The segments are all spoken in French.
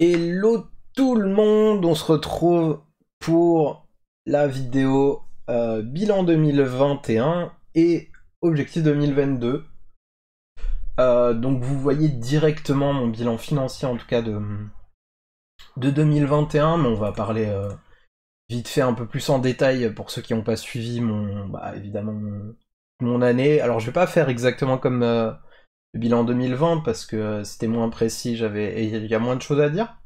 Hello tout le monde, on se retrouve pour la vidéo euh, bilan 2021 et objectif 2022. Euh, donc vous voyez directement mon bilan financier en tout cas de, de 2021, mais on va parler euh, vite fait un peu plus en détail pour ceux qui n'ont pas suivi mon bah, évidemment mon, année. Alors je vais pas faire exactement comme le bilan 2020 parce que euh, c'était moins précis, j'avais il y a moins de choses à dire.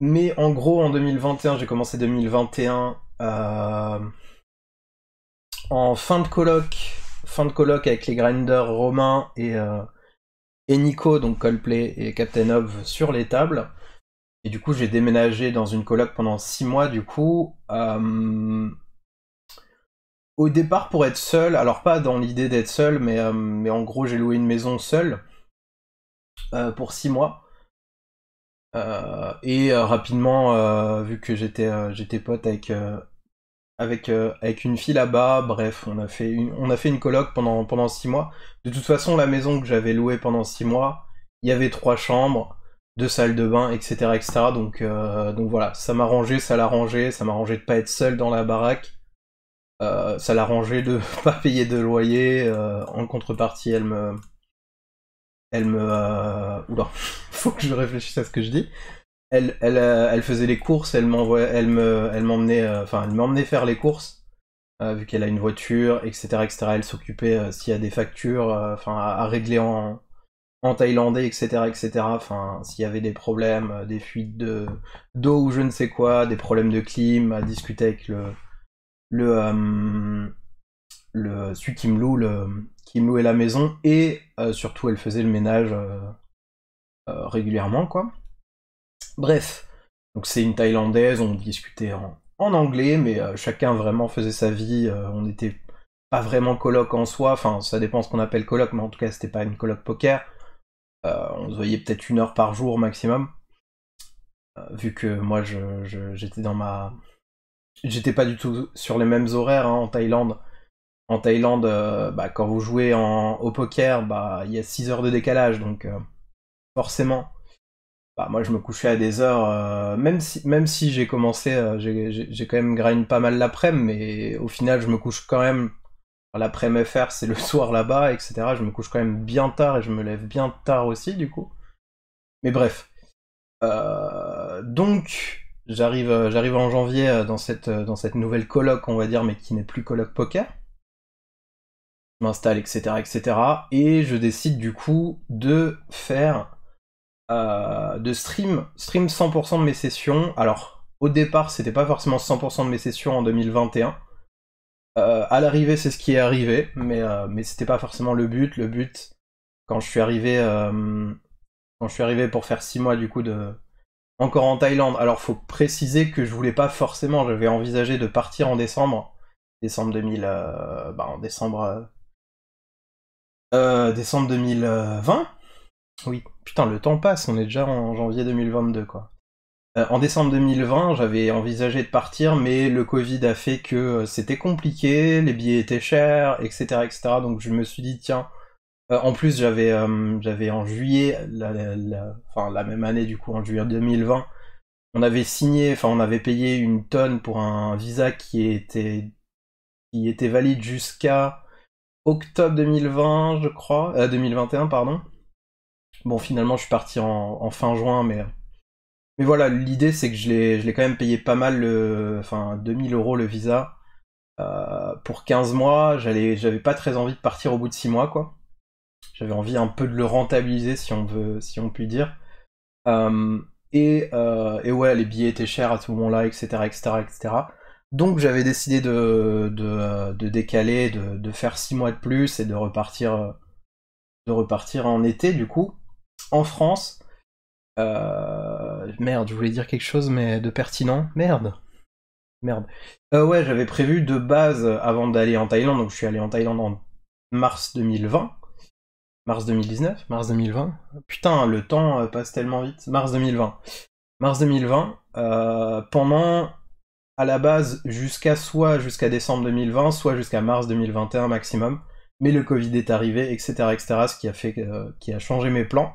Mais en gros, en 2021, j'ai commencé 2021 euh, en fin de colloque, fin de colloque avec les grinders Romain et, euh, et Nico, donc Coldplay et Captain sur les tables. Et du coup, j'ai déménagé dans une colloque pendant six mois, du coup, au départ pour être seul, alors pas dans l'idée d'être seul, mais, euh, mais en gros j'ai loué une maison seule euh, pour six mois. Euh, et rapidement, vu que j'étais j'étais pote avec, avec, avec une fille là-bas, bref, on a fait une, on a fait une coloc pendant, pendant 6 mois. De toute façon, la maison que j'avais louée pendant six mois, il y avait trois chambres, deux salles de bain, etc. etc. donc, donc voilà, ça m'arrangeait, ça l'arrangeait, ça m'arrangeait de pas être seul dans la baraque euh, ça l'arrangeait de pas payer de loyer. Euh, en contrepartie, elle me. Elle me. Euh, oula, faut que je réfléchisse à ce que je dis. Elle, elle, faisait les courses, elle elle me, elle m'emmenait, enfin, elle m'emmenait faire les courses, vu qu'elle a une voiture, etc., etc. Elle s'occupait s'il y a des factures, enfin, à, régler en, en thaïlandais, etc., etc. Enfin, s'il y avait des problèmes, des fuites de d'eau ou je ne sais quoi, des problèmes de clim, à discuter avec le, le, euh, le celui qui me le, qui me louait la maison, et euh, surtout elle faisait le ménage euh, régulièrement, quoi. Bref, donc c'est une Thaïlandaise, on discutait en, anglais, mais chacun vraiment faisait sa vie, on n'était pas vraiment coloc en soi, enfin ça dépend ce qu'on appelle coloc, mais en tout cas c'était pas une coloc poker. on se voyait peut-être une heure par jour maximum, vu que moi j'étais je, dans ma j'étais pas du tout sur les mêmes horaires hein, en Thaïlande. En Thaïlande, euh, bah, quand vous jouez en, au poker, bah, il y a 6 heures de décalage, donc euh, forcément. Bah, moi, je me couchais à des heures, euh, même si, même si j'ai commencé, j'ai quand même grind pas mal l'après-midi, mais au final, je me couche quand même. L'après-midi c'est le soir là-bas, etc. Je me couche quand même bien tard et je me lève bien tard aussi, du coup. Mais bref. donc, euh, j'arrive, en janvier euh, dans cette, euh, dans cette nouvelle coloc, on va dire, mais qui n'est plus coloc poker. Je m'installe, etc., etc. Et je décide du coup de faire, de stream, stream 100% de mes sessions. Alors, au départ, c'était pas forcément 100% de mes sessions en 2021. à l'arrivée, c'est ce qui est arrivé, mais, mais c'était pas forcément le but. Le but, quand je suis arrivé, quand je suis arrivé pour faire 6 mois du coup de, encore en Thaïlande. Alors faut préciser que je voulais pas forcément, j'avais envisagé de partir en décembre, décembre 2000, euh, bah en décembre, euh, euh, décembre 2020. Oui, putain le temps passe, on est déjà en janvier 2022 quoi. en décembre 2020, j'avais envisagé de partir, mais le Covid a fait que c'était compliqué, les billets étaient chers, etc., etc. Donc je me suis dit tiens euh, en plus, j'avais euh, en juillet, la, enfin, la même année du coup, en juillet 2020, on avait signé, enfin on avait payé une tonne pour un visa qui était, qui était valide jusqu'à octobre 2020, je crois, 2021, euh, pardon. Bon, finalement, je suis parti en, fin juin, mais mais voilà, l'idée c'est que je l'ai, quand même payé pas mal, le, enfin 2000 euros le visa pour 15 mois. j'avais pas très envie de partir au bout de 6 mois, quoi. J'avais envie un peu de le rentabiliser, si on veut, si on peut dire. Euh, et, euh, et, ouais, les billets étaient chers à ce moment-là, etc., etc., etc. Donc j'avais décidé de, de, euh, de décaler, de, de, faire six mois de plus et de repartir, de repartir en été, du coup, en France. merde, je voulais dire quelque chose, mais de pertinent. Merde. Merde. ouais, j'avais prévu de base avant d'aller en Thaïlande, donc je suis allé en Thaïlande en mars 2020. Mars 2019, mars 2020. Putain, le temps euh, passe tellement vite. Mars 2020. Mars 2020, euh, pendant, à la base, jusqu'à soit jusqu'à décembre 2020, soit jusqu'à mars 2021 maximum. Mais le Covid est arrivé, etc., etc., ce qui a, fait, euh, qui a changé mes plans.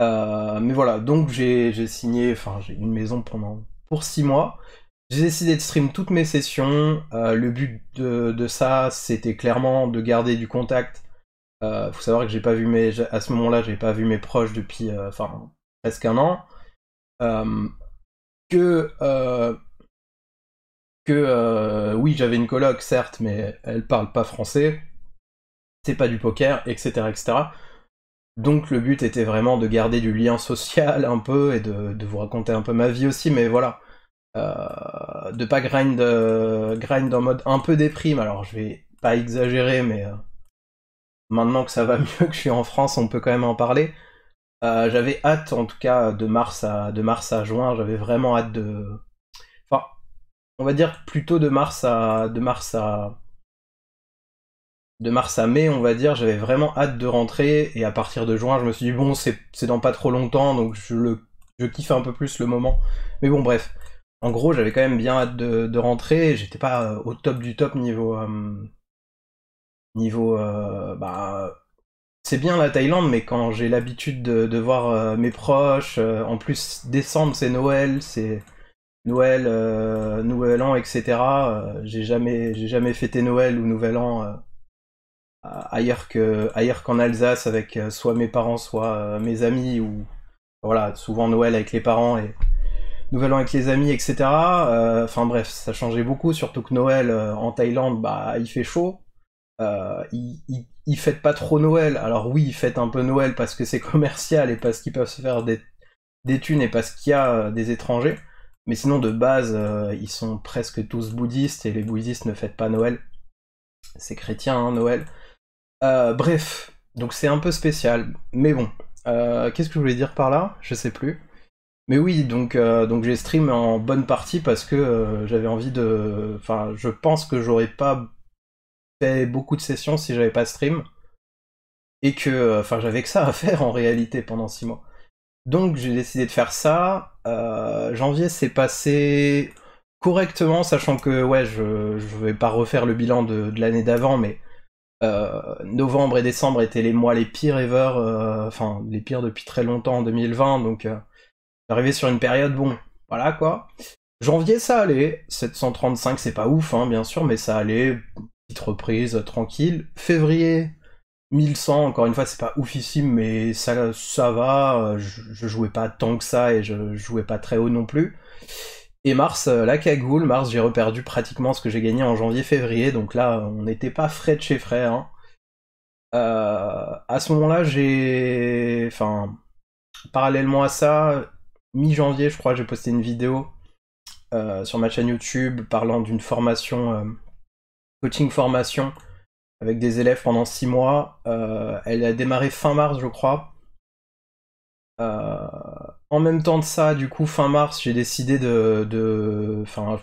mais voilà, donc j'ai signé, enfin, j'ai une maison pendant, pour six mois. J'ai décidé de stream toutes mes sessions. le but de ça, c'était clairement de garder du contact euh, faut savoir que j'ai pas vu mes, à ce moment-là, j'ai pas vu mes proches depuis, euh, enfin, presque un an. Euh, que que oui, j'avais une coloc, certes, mais elle parle pas français, c'est pas du poker, etc., etc. Donc le but était vraiment de garder du lien social un peu et de, de vous raconter un peu ma vie aussi, mais voilà. de pas grind, grind en mode un peu déprime, alors je vais pas exagérer, mais Maintenant que ça va mieux, que je suis en France, on peut quand même en parler. Euh, j'avais hâte, en tout cas, de mars à, de mars à juin, j'avais vraiment hâte de. Enfin, on va dire plutôt de mars à. De mars à. De mars à mai, on va dire, j'avais vraiment hâte de rentrer, et à partir de juin, je me suis dit, bon, c'est dans pas trop longtemps, donc je, le, je kiffe un peu plus le moment. Mais bon, bref. En gros, j'avais quand même bien hâte de, rentrer, j'étais pas euh, au top du top niveau, euh, Niveau, euh, bah, c'est bien la Thaïlande, mais quand j'ai l'habitude de, voir euh, mes proches, euh, en plus décembre c'est Noël, c'est Noël, Nouvel An, etc. j'ai jamais, j'ai jamais fêté Noël ou Nouvel An ailleurs que ailleurs qu'en Alsace avec soit mes parents, soit mes amis ou voilà, souvent Noël avec les parents et Nouvel An avec les amis, etc. Enfin bref, ça changeait beaucoup, surtout que Noël en Thaïlande, bah il fait chaud. Euh, ils, ne fêtent pas trop Noël. Alors oui, ils fêtent un peu Noël parce que c'est commercial et parce qu'ils peuvent se faire des, des thunes et parce qu'il y a euh, des étrangers. Mais sinon, de base, euh, ils sont presque tous bouddhistes et les bouddhistes ne fêtent pas Noël. C'est chrétien, hein, Noël. bref, donc c'est un peu spécial. Mais bon, qu'est-ce que je voulais dire par là Je sais plus. Mais oui, donc, donc j'ai stream en bonne partie parce que j'avais envie de. Enfin, je pense que j'aurais pas beaucoup de sessions si j'avais pas stream. Et que, euh, enfin, j'avais que ça à faire en réalité pendant six mois. Donc j'ai décidé de faire ça. Euh, janvier s'est passé correctement, sachant que ouais, je, vais pas refaire le bilan de, l'année d'avant, mais euh, novembre et décembre étaient les mois les pires ever, enfin les pires depuis très longtemps en 2020, donc j'arrivais sur une période bon, voilà quoi. Janvier ça allait, 735 c'est pas ouf hein, bien sûr, mais ça allait, reprise euh, tranquille. Février 1100, encore une fois, c'est pas oufissime, mais ça, ça va. Euh, je, jouais pas tant que ça et je, jouais pas très haut non plus. Et mars, euh, la cagoule. Mars, j'ai reperdu pratiquement ce que j'ai gagné en janvier-février, donc là, on n'était pas frais de chez frais. Hein. à ce moment-là, j'ai. Enfin, parallèlement à ça, mi-janvier, je crois, j'ai posté une vidéo sur ma chaîne YouTube parlant d'une formation coaching formation avec des élèves pendant six mois. Euh, elle a démarré fin mars, je crois. Euh, en même temps de ça, du coup, fin mars, j'ai décidé de. Enfin,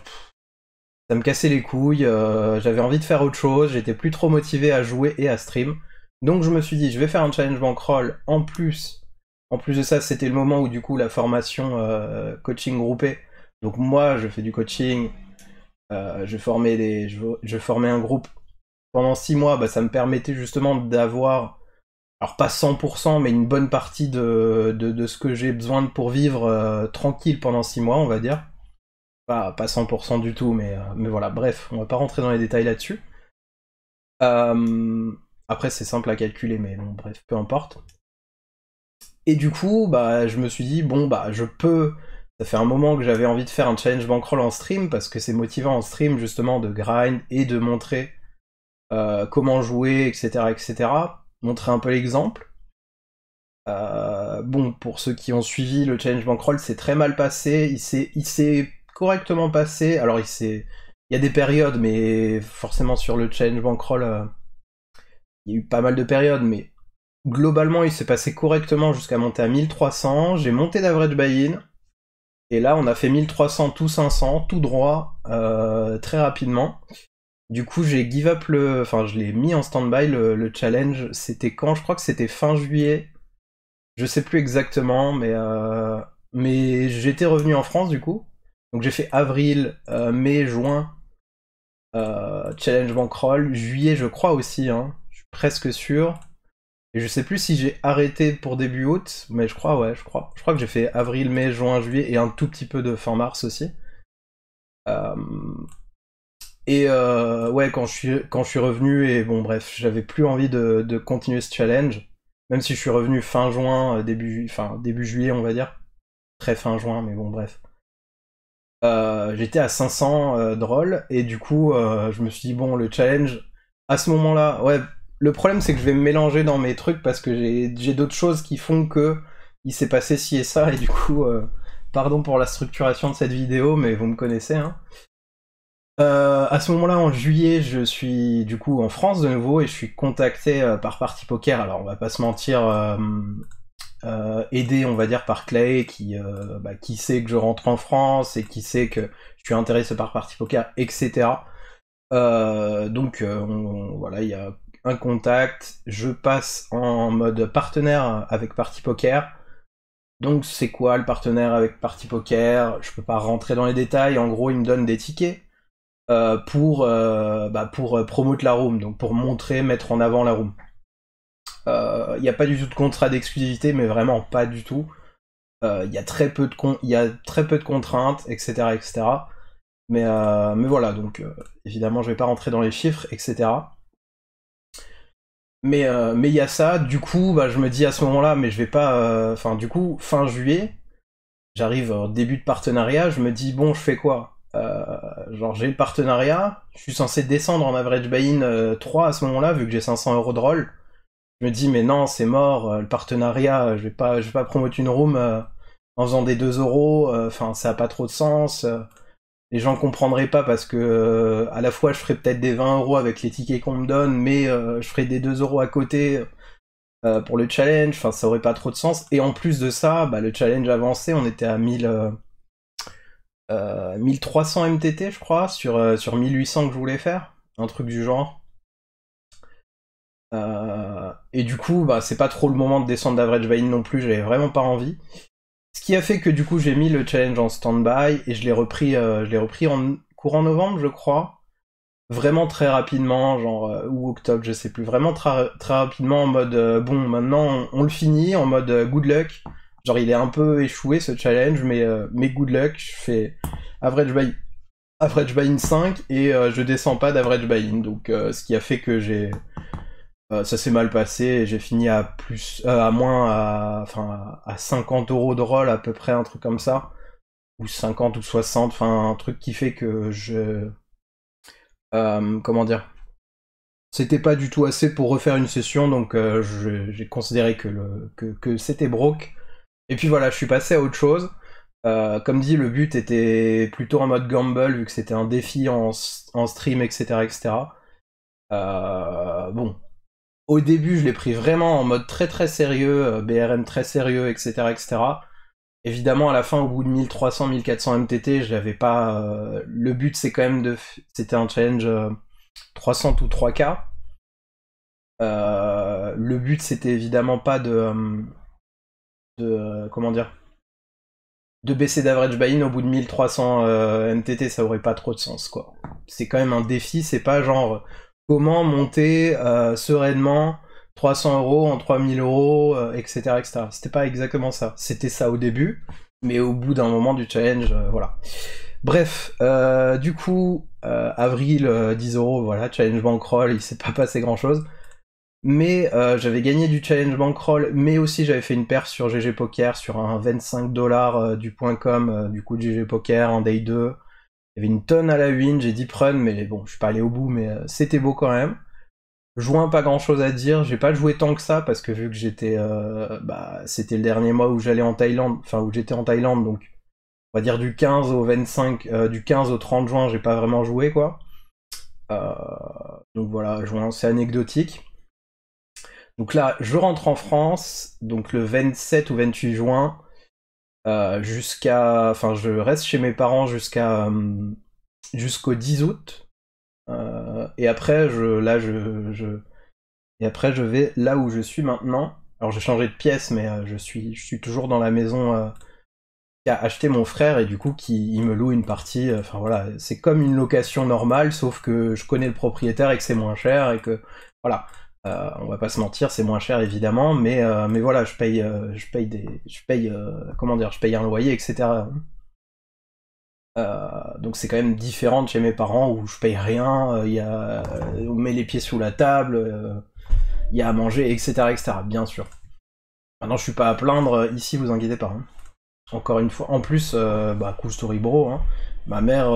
ça me cassait les couilles. Euh, j'avais envie de faire autre chose. J'étais plus trop motivé à jouer et à stream. Donc, je me suis dit, je vais faire un challenge bankroll. En plus, en plus de ça, c'était le moment où, du coup, la formation coaching groupée. Donc, moi, je fais du coaching euh, je, formais des, je, formais un groupe pendant six mois, bah, ça me permettait justement d'avoir, alors pas 100%, mais une bonne partie de, ce que j'ai besoin pour vivre euh, tranquille pendant six mois, on va dire. Pas, 100% du tout, mais, euh, mais voilà, bref, on va pas rentrer dans les détails là-dessus. après, c'est simple à calculer, mais bon, bref, peu importe. Et du coup, bah, je me suis dit, bon, bah, je peux ça fait un moment que j'avais envie de faire un challenge bankroll en stream parce que c'est motivant en stream justement de grind et de montrer euh, comment jouer, etc., etc. Montrer un peu l'exemple. Euh, bon, pour ceux qui ont suivi le challenge bankroll, c'est très mal passé. Il s'est correctement passé. Alors il il y a des périodes, mais forcément sur le challenge bankroll, euh, il y a eu pas mal de périodes, mais globalement il s'est passé correctement jusqu'à monter à 1300. J'ai monté d'average buy-in et là, on a fait 1300, tout 500, tout droit, euh, très rapidement. Du coup, j'ai give up le. Enfin, je l'ai mis en stand-by le, challenge. C'était quand Je crois que c'était fin juillet. Je sais plus exactement, mais, euh, mais j'étais revenu en France du coup. Donc j'ai fait avril, euh, mai, juin, challenge bankroll, juillet, je crois aussi. Hein. Je suis presque sûr. Et je sais plus si j'ai arrêté pour début août, mais je crois, ouais, je crois. Je crois que j'ai fait avril, mai, juin, juillet et un tout petit peu de fin mars aussi. Euh, et euh, ouais, quand je, suis, quand je suis revenu, et bon, bref, j'avais plus envie de, continuer ce challenge. Même si je suis revenu fin juin, euh, début, enfin, début juillet, on va dire. Très fin juin, mais bon, bref. J'étais à 500 drôles, et du coup, je me suis dit, bon, le challenge, à ce moment-là, ouais, le problème, c'est que je vais me mélanger dans mes trucs parce que j'ai d'autres choses qui font que il s'est passé ci et ça, et du coup, euh, pardon pour la structuration de cette vidéo, mais vous me connaissez. Hein. Euh, à ce moment-là, en juillet, je suis du coup en France de nouveau et je suis contacté euh, par Party Poker. Alors, on va pas se mentir, aidé, on va dire, par Clay, qui, bah, qui sait que je rentre en France et qui sait que je suis intéressé par Party Poker, etc. donc, voilà, il y a un contact, je passe en mode partenaire avec Party Poker. Donc c'est quoi le partenaire avec Party Poker Je peux pas rentrer dans les détails. En gros, il me donne des tickets euh, pour euh, bah, euh, promouvoir la room, donc pour montrer, mettre en avant la room. Il n'y a pas du tout de contrat d'exclusivité, mais vraiment pas du tout. Il y a très peu de contraintes, etc., etc. Mais mais voilà, donc évidemment, je vais pas rentrer dans les chiffres, etc. Mais euh, mais il y a ça, du coup, bah, je me dis à ce moment-là, mais je vais pas. Euh, enfin, du coup, fin juillet, j'arrive au début de partenariat, je me dis bon, je fais quoi euh, Genre, j'ai le partenariat, je suis censé descendre en average buy-in 3 à ce moment-là, vu que j'ai 500 euros de rôle. Je me dis mais non, c'est mort, le partenariat, je vais pas, je vais pas promouvoir une room en faisant des 2 euros. Enfin, ça a pas trop de sens les gens comprendraient pas parce que euh, à la fois je ferais peut-être des 20 euros avec les tickets qu'on me donne, mais euh, je ferais des 2 euros à côté euh, pour le challenge, enfin ça aurait pas trop de sens. Et en plus de ça, bah, le challenge avancé, on était à 1300 MTT je crois, sur, 1800 que je voulais faire, un truc du genre. et du coup, bah, c'est pas trop le moment de descendre d'average non plus, j'avais vraiment pas envie. Ce qui a fait que du coup j'ai mis le challenge en stand-by et je l'ai repris, euh, repris en courant novembre, je crois. Vraiment très rapidement, genre euh, ou octobre, je sais plus. Vraiment très, rapidement en mode euh, bon, maintenant on, le finit en mode good luck. Genre il est un peu échoué ce challenge, mais, good luck. Je fais average buy, average buy in 5 et je descends pas d'average buy in. Donc ce qui a fait que j'ai euh, ça s'est mal passé et j'ai fini à plus, euh, à moins, à, enfin, à 50 euros de rôle à peu près, un truc comme ça. Ou 50 ou 60, enfin, un truc qui fait que je. Euh, comment dire C'était pas du tout assez pour refaire une session, donc j'ai considéré que, que, c'était broke. Et puis voilà, je suis passé à autre chose. comme dit, le but était plutôt en mode gamble, vu que c'était un défi en, stream, etc. etc. bon, au début, je l'ai pris vraiment en mode très très sérieux, euh, BRM très sérieux, etc. etc. Évidemment, à la fin, au bout de 1300-1400 MTT, je n'avais pas. Euh, le but, c'est quand même de. C'était un challenge 300 euh, ou 3K. le but, c'était évidemment pas de. de comment dire De baisser d'average buy-in au bout de 1300 MTT, ça aurait pas trop de sens, quoi. C'est quand même un défi, c'est pas genre comment monter euh, sereinement 300 euros en 3000 euros, etc. Euh, etc. C'était pas exactement ça. C'était ça au début, mais au bout d'un moment du challenge, euh, voilà. Bref, du coup, avril, 10 euros, voilà, challenge bankroll, il s'est pas passé grand chose. Mais j'avais gagné du challenge bankroll, mais aussi j'avais fait une perte sur GG Poker, sur un 25$ du point .com, du coup de GG Poker, en day 2 une tonne à la win, j'ai dit run, mais bon, je suis pas allé au bout, mais euh, c'était beau quand même. Juin, pas grand chose à dire. J'ai pas joué tant que ça parce que vu que j'étais, euh, bah, c'était le dernier mois où j'allais en Thaïlande, enfin où j'étais en Thaïlande, donc on va dire du 15 au 25, euh, du 15 au 30 juin, j'ai pas vraiment joué quoi. donc voilà, juin, c'est anecdotique. Donc là, je rentre en France, donc le 27 ou 28 juin, euh, jusqu'à. Enfin, je reste chez mes parents jusqu'à euh, jusqu'au 10 août. Euh, et après, je, là, je, et après, je vais là où je suis maintenant. Alors, j'ai changé de pièce, mais je suis, je suis toujours dans la maison qui a acheté mon frère et du coup, qui il me loue une partie. Enfin voilà, c'est comme une location normale, sauf que je connais le propriétaire et que c'est moins cher et que voilà. Euh, on va pas se mentir, c'est moins cher évidemment, mais, euh, voilà, je paye, euh, je paye des, je comment dire, je paye un loyer, etc. donc c'est quand même différent de chez mes parents où je paye rien, il y a, on met les pieds sous la table, il y a à manger, etc., etc. Bien sûr. Maintenant, je suis pas à plaindre ici, vous inquiétez pas. Hein. Encore une fois, en plus, bah, cool story bro. Hein. ma mère,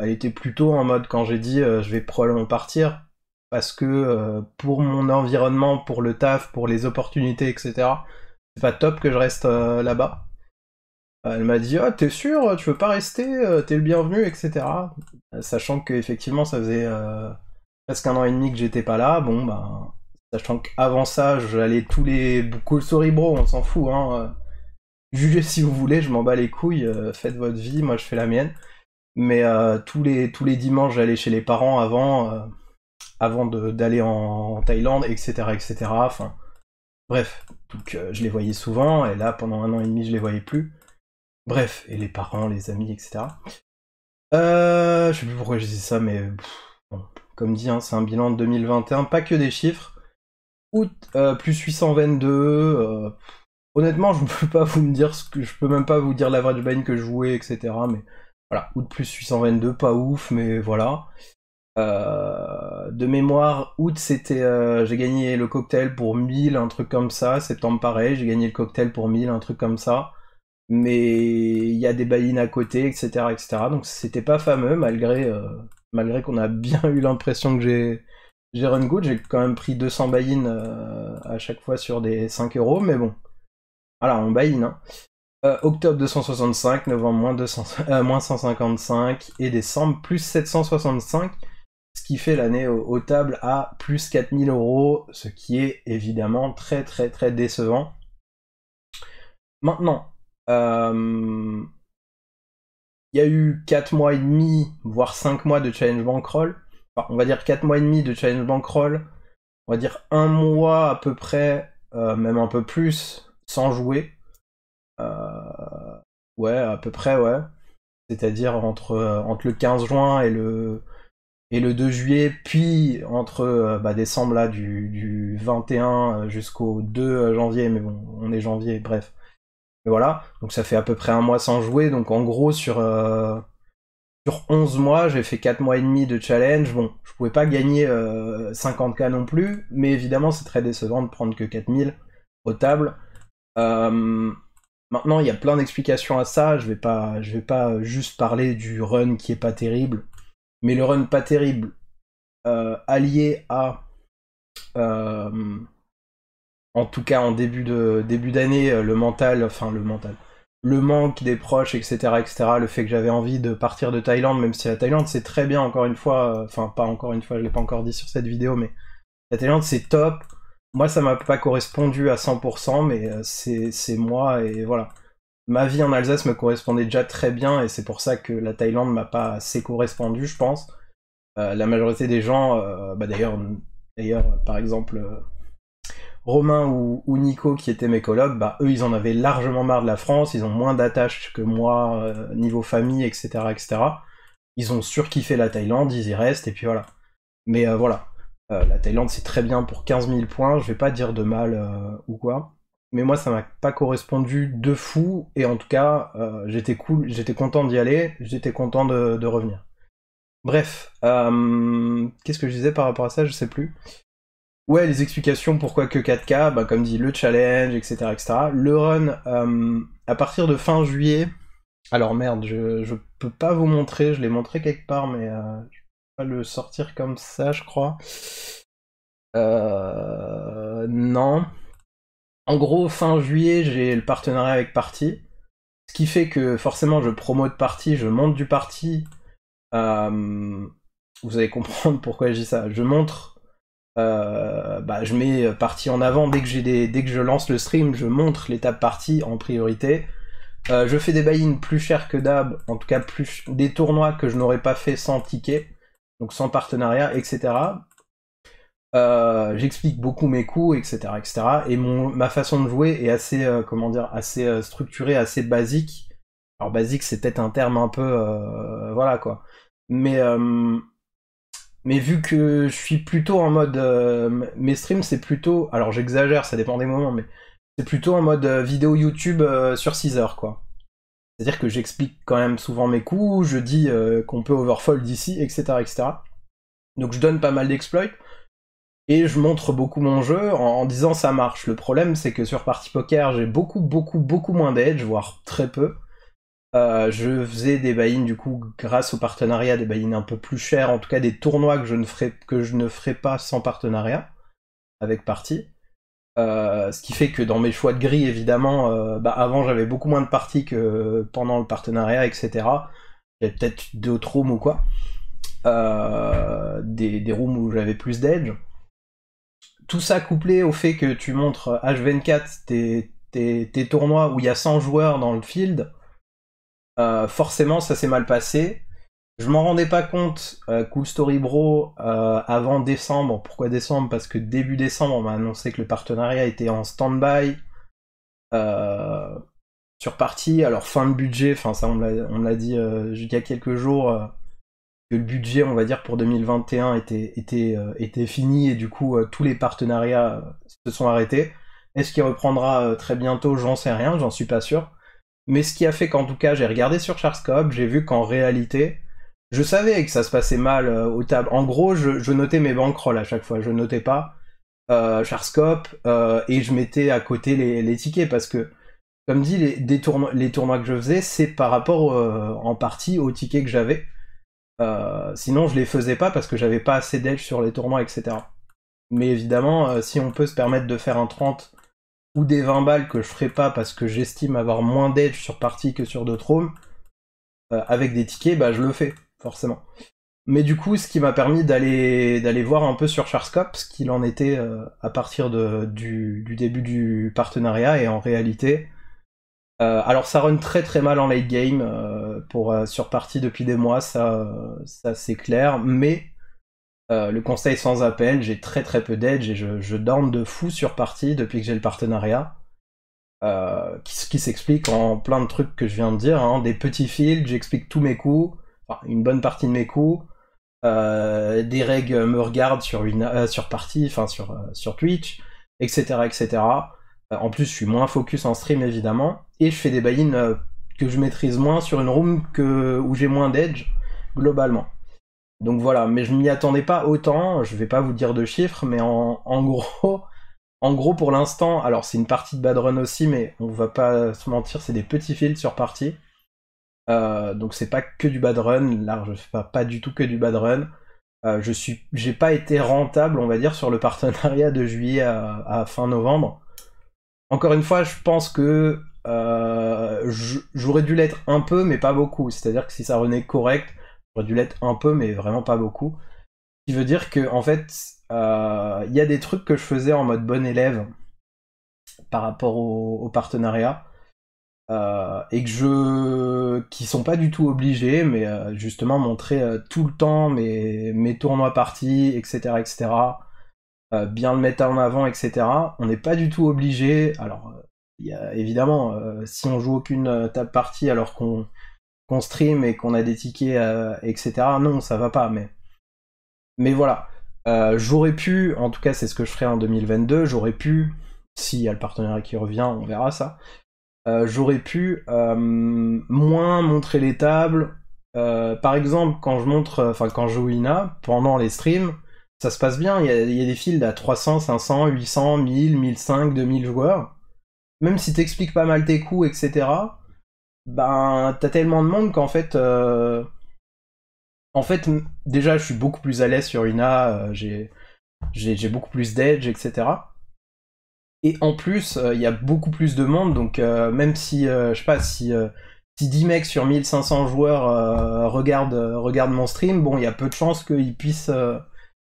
elle était plutôt en mode quand j'ai dit je vais probablement partir parce que euh, pour mon environnement, pour le taf, pour les opportunités, etc., c'est pas top que je reste euh, là-bas. Elle m'a dit Ah, t'es sûr, tu veux pas rester, euh, t'es le bienvenu, etc. Sachant qu'effectivement, ça faisait presque un an et demi que j'étais pas là, bon, ben, sachant qu'avant ça, j'allais tous les. Sorry, bro, on s'en fout, hein. Jugez si vous voulez, je m'en bats les couilles, faites votre vie, moi je fais la mienne. Mais tous, les, tous les dimanches, j'allais chez les parents avant avant d'aller en, Thaïlande, etc., etc. Enfin, bref, donc euh, je les voyais souvent, et là, pendant un an et demi, je les voyais plus. Bref, et les parents, les amis, etc. Euh, je sais plus pourquoi je dis ça, mais comme dit, hein, c'est un bilan de 2021, pas que des chiffres. Août, euh, plus 822. honnêtement, je ne peux pas vous dire ce que je peux même pas vous dire la vraie bain que je jouais, etc. Mais voilà, août plus 822, pas ouf, mais voilà. Euh, de mémoire, août, c'était euh, j'ai gagné le cocktail pour 1000, un truc comme ça. Septembre, pareil, j'ai gagné le cocktail pour 1000, un truc comme ça. Mais il y a des baillines à côté, etc. etc. Donc c'était pas fameux, malgré, euh, malgré qu'on a bien eu l'impression que j'ai, run good. J'ai quand même pris 200 buy-in à chaque fois sur des 5 euros, mais bon. Voilà, on buy Hein. octobre 265, novembre moins 155 et décembre plus 765 ce qui fait l'année au table à plus 4000 euros, ce qui est évidemment très très très décevant. Maintenant, euh, il y a eu 4 mois et demi, voire 5 mois de challenge bankroll. on va dire 4 mois et demi de challenge bankroll. On va dire un mois à peu près, euh, même un peu plus, sans jouer. Euh, ouais, à peu près, ouais. C'est-à-dire entre, entre le 15 juin et le, et le 2 juillet, puis entre euh, bah, décembre là, du, 21 euh, jusqu'au 2 euh, janvier, mais bon, on est janvier, bref. Mais voilà, donc ça fait à peu près un mois sans jouer, donc en gros sur, 11 mois, j'ai fait 4 mois et demi de challenge, bon, je pouvais pas gagner 50k non plus, mais évidemment c'est très décevant de prendre que 4000 au table. maintenant, il y a plein d'explications à ça, je vais pas, je vais pas juste parler du run qui est pas terrible, mais le run pas terrible, euh, allié à, euh, en tout cas en début de début d'année, euh, le mental, enfin le mental, le manque des proches, etc., etc., le fait que j'avais envie de partir de Thaïlande, même si la Thaïlande c'est très bien, encore une fois, enfin pas encore une fois, je l'ai pas encore dit sur cette vidéo, mais la Thaïlande c'est top. Moi ça m'a pas correspondu à 100%, mais c'est moi et voilà ma vie en Alsace me correspondait déjà très bien et c'est pour ça que la Thaïlande m'a pas assez correspondu, je pense. Euh, la majorité des gens, euh, bah, d'ailleurs, d'ailleurs, par exemple, euh, Romain ou, Nico qui étaient mes collègues, bah, eux ils en avaient largement marre de la France, ils ont moins d'attaches que moi niveau famille, etc., etc. Ils ont surkiffé la Thaïlande, ils y restent et puis voilà. Mais voilà, la Thaïlande c'est très bien pour 15 000 points, je vais pas dire de mal ou quoi mais moi ça m'a pas correspondu de fou et en tout cas euh, j'étais cool, j'étais content d'y aller, j'étais content de, revenir. Bref, euh, qu'est-ce que je disais par rapport à ça, je sais plus. Ouais, les explications pourquoi que 4K, bah, comme dit le challenge, etc., etc. Le run euh, à partir de fin juillet. Alors merde, je, peux pas vous montrer, je l'ai montré quelque part, mais je peux pas le sortir comme ça, je crois. non en gros, fin juillet, j'ai le partenariat avec Parti. Ce qui fait que forcément, je promote Parti, je monte du Parti. Euh, vous allez comprendre pourquoi je dis ça. Je montre, euh, bah, je mets Parti en avant. Dès que, j'ai des, dès que je lance le stream, je montre l'étape Parti en priorité. Euh, je fais des buy plus chers que d'hab, en tout cas plus des tournois que je n'aurais pas fait sans ticket, donc sans partenariat, etc. Euh, j'explique beaucoup mes coups, etc., etc. Et mon, ma façon de jouer est assez, euh, comment dire, assez euh, structurée, assez basique. Alors basique, c'est peut-être un terme un peu, euh, voilà quoi. Mais mais vu que je suis plutôt en mode, mes streams, c'est plutôt, alors j'exagère, ça dépend des moments, mais c'est plutôt en mode vidéo YouTube sur 6 heures quoi. C'est-à-dire que j'explique quand même souvent mes coups, je dis qu'on peut overfold ici, etc., etc. Donc je donne pas mal d'exploits et je montre beaucoup mon jeu en, disant ça marche. Le problème, c'est que sur Party Poker, j'ai beaucoup, beaucoup, beaucoup moins d'edge, voire très peu. Euh, je faisais des buy du coup grâce au partenariat, des buy un peu plus chers, en tout cas des tournois que je ne ferai, que je ne pas sans partenariat avec Party. Euh, ce qui fait que dans mes choix de gris évidemment, euh, bah, avant j'avais beaucoup moins de parties que pendant le partenariat, etc. J'avais peut-être d'autres rooms ou quoi. des rooms où j'avais plus d'edge tout ça couplé au fait que tu montres H24 tes, tournois où il y a 100 joueurs dans le field, euh, forcément ça s'est mal passé. Je m'en rendais pas compte, euh, Cool Story Bro, euh, avant décembre. Pourquoi décembre Parce que début décembre, on m'a annoncé que le partenariat était en stand-by sur partie. Alors fin de budget, enfin ça on me l'a dit il y a quelques jours que le budget, on va dire, pour 2021 était, était, euh, était fini et du coup, euh, tous les partenariats euh, se sont arrêtés. Est-ce qu'il reprendra très bientôt J'en sais rien, j'en suis pas sûr. Mais ce qui a fait qu'en tout cas, j'ai regardé sur Charscope, j'ai vu qu'en réalité, je savais que ça se passait mal aux tables. En gros, je, notais mes bankrolls à chaque fois, je notais pas euh, Charscope et je mettais à côté les, tickets parce que comme dit, les, tournois, les tournois que je faisais, c'est par rapport en partie aux tickets que j'avais. Euh, sinon, je les faisais pas parce que j'avais pas assez d'edge sur les tournois, etc. Mais évidemment, euh, si on peut se permettre de faire un 30 ou des 20 balles que je ferai pas parce que j'estime avoir moins d'edge sur partie que sur d'autres rooms, euh, avec des tickets, bah je le fais, forcément. Mais du coup, ce qui m'a permis d'aller voir un peu sur Charscope ce qu'il en était à partir de, du, début du partenariat, et en réalité, euh, alors ça run très très mal en late game euh, euh, sur partie depuis des mois, ça, c'est clair. Mais le conseil sans appel, j'ai très très peu d'edge et je, je de fou sur partie depuis que j'ai le partenariat. ce qui s'explique en plein de trucs que je viens de dire, hein. des petits fields, j'explique tous mes coups, une bonne partie de mes coups. des règles me regardent sur une sur partie, enfin sur sur Twitch, etc etc. Euh, en plus, je suis moins focus en stream évidemment, et je fais des buy euh, que je maîtrise moins sur une room que, où j'ai moins d'edge globalement. Donc voilà, mais je m'y attendais pas autant, je vais pas vous dire de chiffres, mais en, gros, en gros pour l'instant, alors c'est une partie de bad run aussi, mais on va pas se mentir, c'est des petits fils sur partie. Euh, donc c'est pas que du bad run, là je fais pas, du tout que du bad run. Euh, je suis, j'ai pas été rentable, on va dire, sur le partenariat de juillet à fin novembre encore une fois, je pense que euh, j'aurais dû l'être un peu, mais pas beaucoup. C'est-à-dire que si ça revenait correct, j'aurais dû l'être un peu, mais vraiment pas beaucoup. Ce qui veut dire que, en fait, euh, il y a des trucs que je faisais en mode bon élève par rapport au, partenariat. Euh, et que je qui sont pas du tout obligés mais justement montrer tout le temps mes, tournois partis, etc etc euh, bien le mettre en avant, etc. On n'est pas du tout obligé. Alors, euh, évidemment, euh, si on joue aucune table partie alors qu'on stream et qu'on a des tickets, etc. Non, ça va pas. Mais, mais voilà. j'aurais pu, en tout cas, c'est ce que je ferai en 2022. J'aurais pu, s'il y a le partenariat qui revient, on verra ça. j'aurais pu moins montrer les tables. par exemple, quand je montre, enfin quand je joue Ina pendant les streams, ça se passe bien. Il y, a, des fields à 300, 500, 800, 1000, 1005, 2000 joueurs. Même si t'expliques pas mal tes coups, etc., ben, t'as tellement de monde qu'en fait. Euh, en fait, déjà, je suis beaucoup plus à l'aise sur Ina, euh, j'ai beaucoup plus d'edge, etc. Et en plus, euh, il y a beaucoup plus de monde, donc même si, je sais pas, si, si 10 mecs sur 1500 joueurs regardent, regardent, mon stream, bon, il y a peu de chances qu'ils puissent,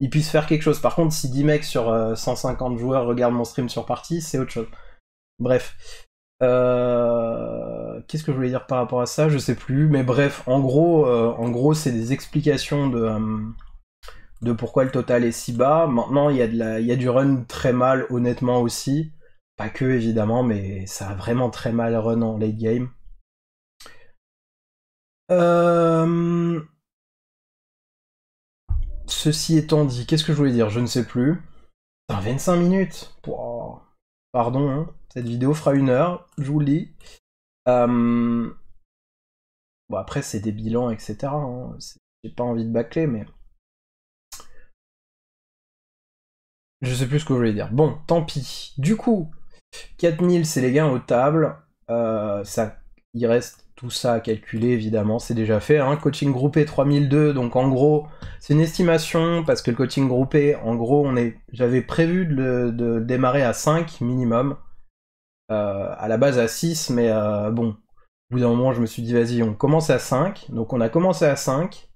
il puissent faire quelque chose. Par contre, si 10 mecs sur 150 euh, joueurs regardent mon stream sur partie, c'est autre chose. Bref. Euh, qu'est-ce que je voulais dire par rapport à ça Je sais plus, mais bref, en gros, euh, en gros, c'est des explications de, de pourquoi le total est si bas. Maintenant, il y a il y a du run très mal, honnêtement aussi, pas que évidemment, mais ça a vraiment très mal run en late game. Euh... Ceci étant dit, qu'est-ce que je voulais dire Je ne sais plus. 25 minutes Pardon, hein. cette vidéo fera une heure, je vous le hum. Bon, après, c'est des bilans, etc. Hein. J'ai pas envie de bâcler, mais... Je sais plus ce que je voulais dire. Bon, tant pis. Du coup, 4000, c'est les gains aux table. Euh, ça, il reste tout ça à calculer, évidemment, c'est déjà fait. un hein. Coaching groupé 3002, donc en gros, c'est une estimation, parce que le coaching groupé, en gros, on est, j'avais prévu de démarrer à 5 minimum, euh, à la base à 6, mais euh, bon, au bout d'un moment, je me suis dit, vas-y, on commence à 5, donc on a commencé à 5.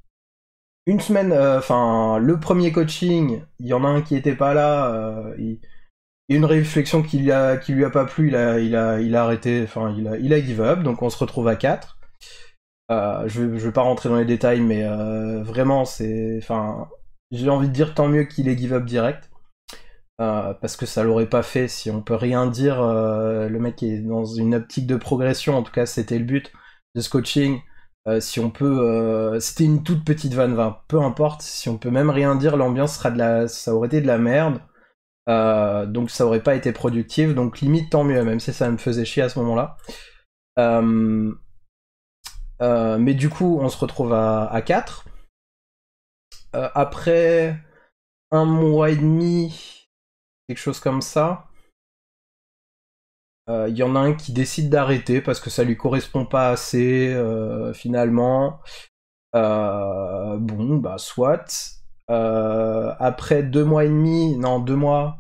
Une semaine, euh, enfin, le premier coaching, il y en a un qui était pas là, une réflexion qui lui a, qui lui a pas plu, il a, arrêté, enfin, il a, give up, donc on se retrouve à 4. Euh, je, ne vais pas rentrer dans les détails, mais euh, vraiment, c'est, j'ai envie de dire tant mieux qu'il ait give up direct, euh, parce que ça l'aurait pas fait si on peut rien dire. le mec est dans une optique de progression, en tout cas, c'était le but de ce coaching. si on peut, c'était une toute petite vanne, peu importe. Si on peut même rien dire, l'ambiance sera de la, ça aurait été de la merde. Euh, donc ça aurait pas été productif, donc limite tant mieux, même si ça me faisait chier à ce moment-là. Euh, euh, mais du coup, on se retrouve à, à 4. après un mois et demi, quelque chose comme ça, il y en a un qui décide d'arrêter parce que ça lui correspond pas assez finalement. bon, bah soit. Euh, après deux mois et demi, non, deux mois,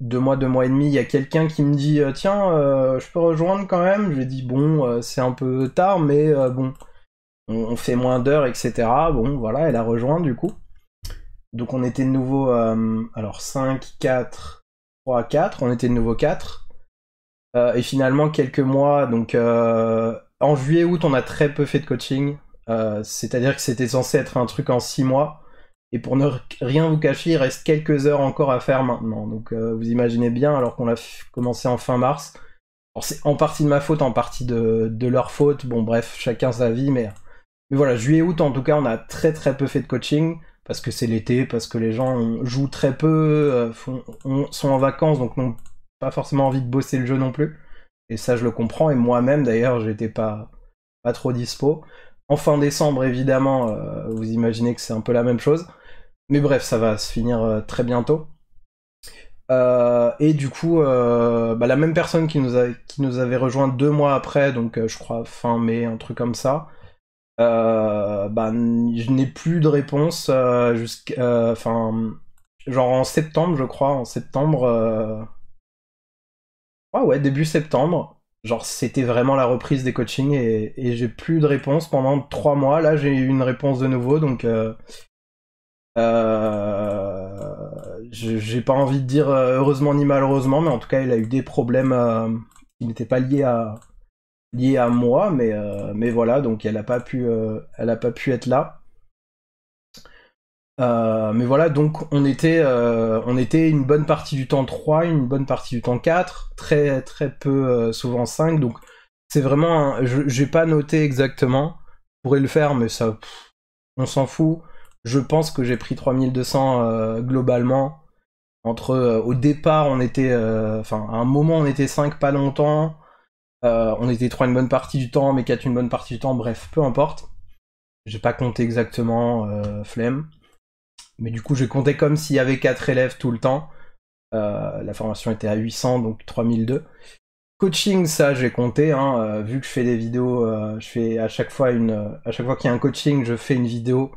deux mois, deux mois et demi, il y a quelqu'un qui me dit euh, Tiens, euh, je peux rejoindre quand même Je lui dit Bon, c'est un peu tard, mais bon, on, fait moins d'heures, etc. Bon, voilà, elle a rejoint du coup. Donc on était de nouveau, alors 5, 4, 3, 4, on était de nouveau 4. et finalement, quelques mois, donc en juillet, août, on a très peu fait de coaching. c'est-à-dire que c'était censé être un truc en 6 mois. Et pour ne rien vous cacher, il reste quelques heures encore à faire maintenant. Donc euh, vous imaginez bien, alors qu'on l'a commencé en fin mars. c'est en partie de ma faute, en partie de, leur faute. Bon, bref, chacun sa vie, mais, mais voilà, juillet-août, en tout cas, on a très très peu fait de coaching. Parce que c'est l'été, parce que les gens jouent très peu, euh, sont en vacances, donc n'ont pas forcément envie de bosser le jeu non plus. Et ça, je le comprends. Et moi-même, d'ailleurs, j'étais pas, pas trop dispo en fin décembre, évidemment, euh, vous imaginez que c'est un peu la même chose. Mais bref, ça va se finir euh, très bientôt. Euh, et du coup, bah, la même personne qui nous, avait rejoint deux mois après, donc je crois fin mai, un truc comme ça, bah, je n'ai plus de réponse jusqu'à. genre en septembre, je crois, en septembre. Ah ouais, début septembre, Genre, c'était vraiment la reprise des coachings et, j'ai plus de réponse pendant trois mois. Là, j'ai eu une réponse de nouveau, donc euh, euh j'ai pas envie de dire euh, heureusement ni malheureusement, mais en tout cas, elle a eu des problèmes euh, qui n'étaient pas liés à à moi, mais voilà, donc elle a pas pu elle a pas pu être là. Euh, mais voilà, donc on était, euh, on était une bonne partie du temps 3, une bonne partie du temps 4, très très peu euh, souvent 5. Donc c'est vraiment, je j'ai pas noté exactement, je pourrais le faire, mais ça, on s'en fout. Je pense que j'ai pris 3200 globalement. Entre au départ, on était, enfin à un moment on était 5, pas longtemps. on était 3 une bonne partie du temps, mais 4 une bonne partie du temps. Bref, peu importe. J'ai pas compté exactement, flemme. Mais du coup, j'ai compté comme s'il y avait 4 élèves tout le temps. Euh, la formation était à 800, donc 3002. Coaching, ça, j'ai compté. Hein. Euh, vu que je fais des vidéos, euh, je fais à chaque fois une, à chaque fois qu'il y a un coaching, je fais une vidéo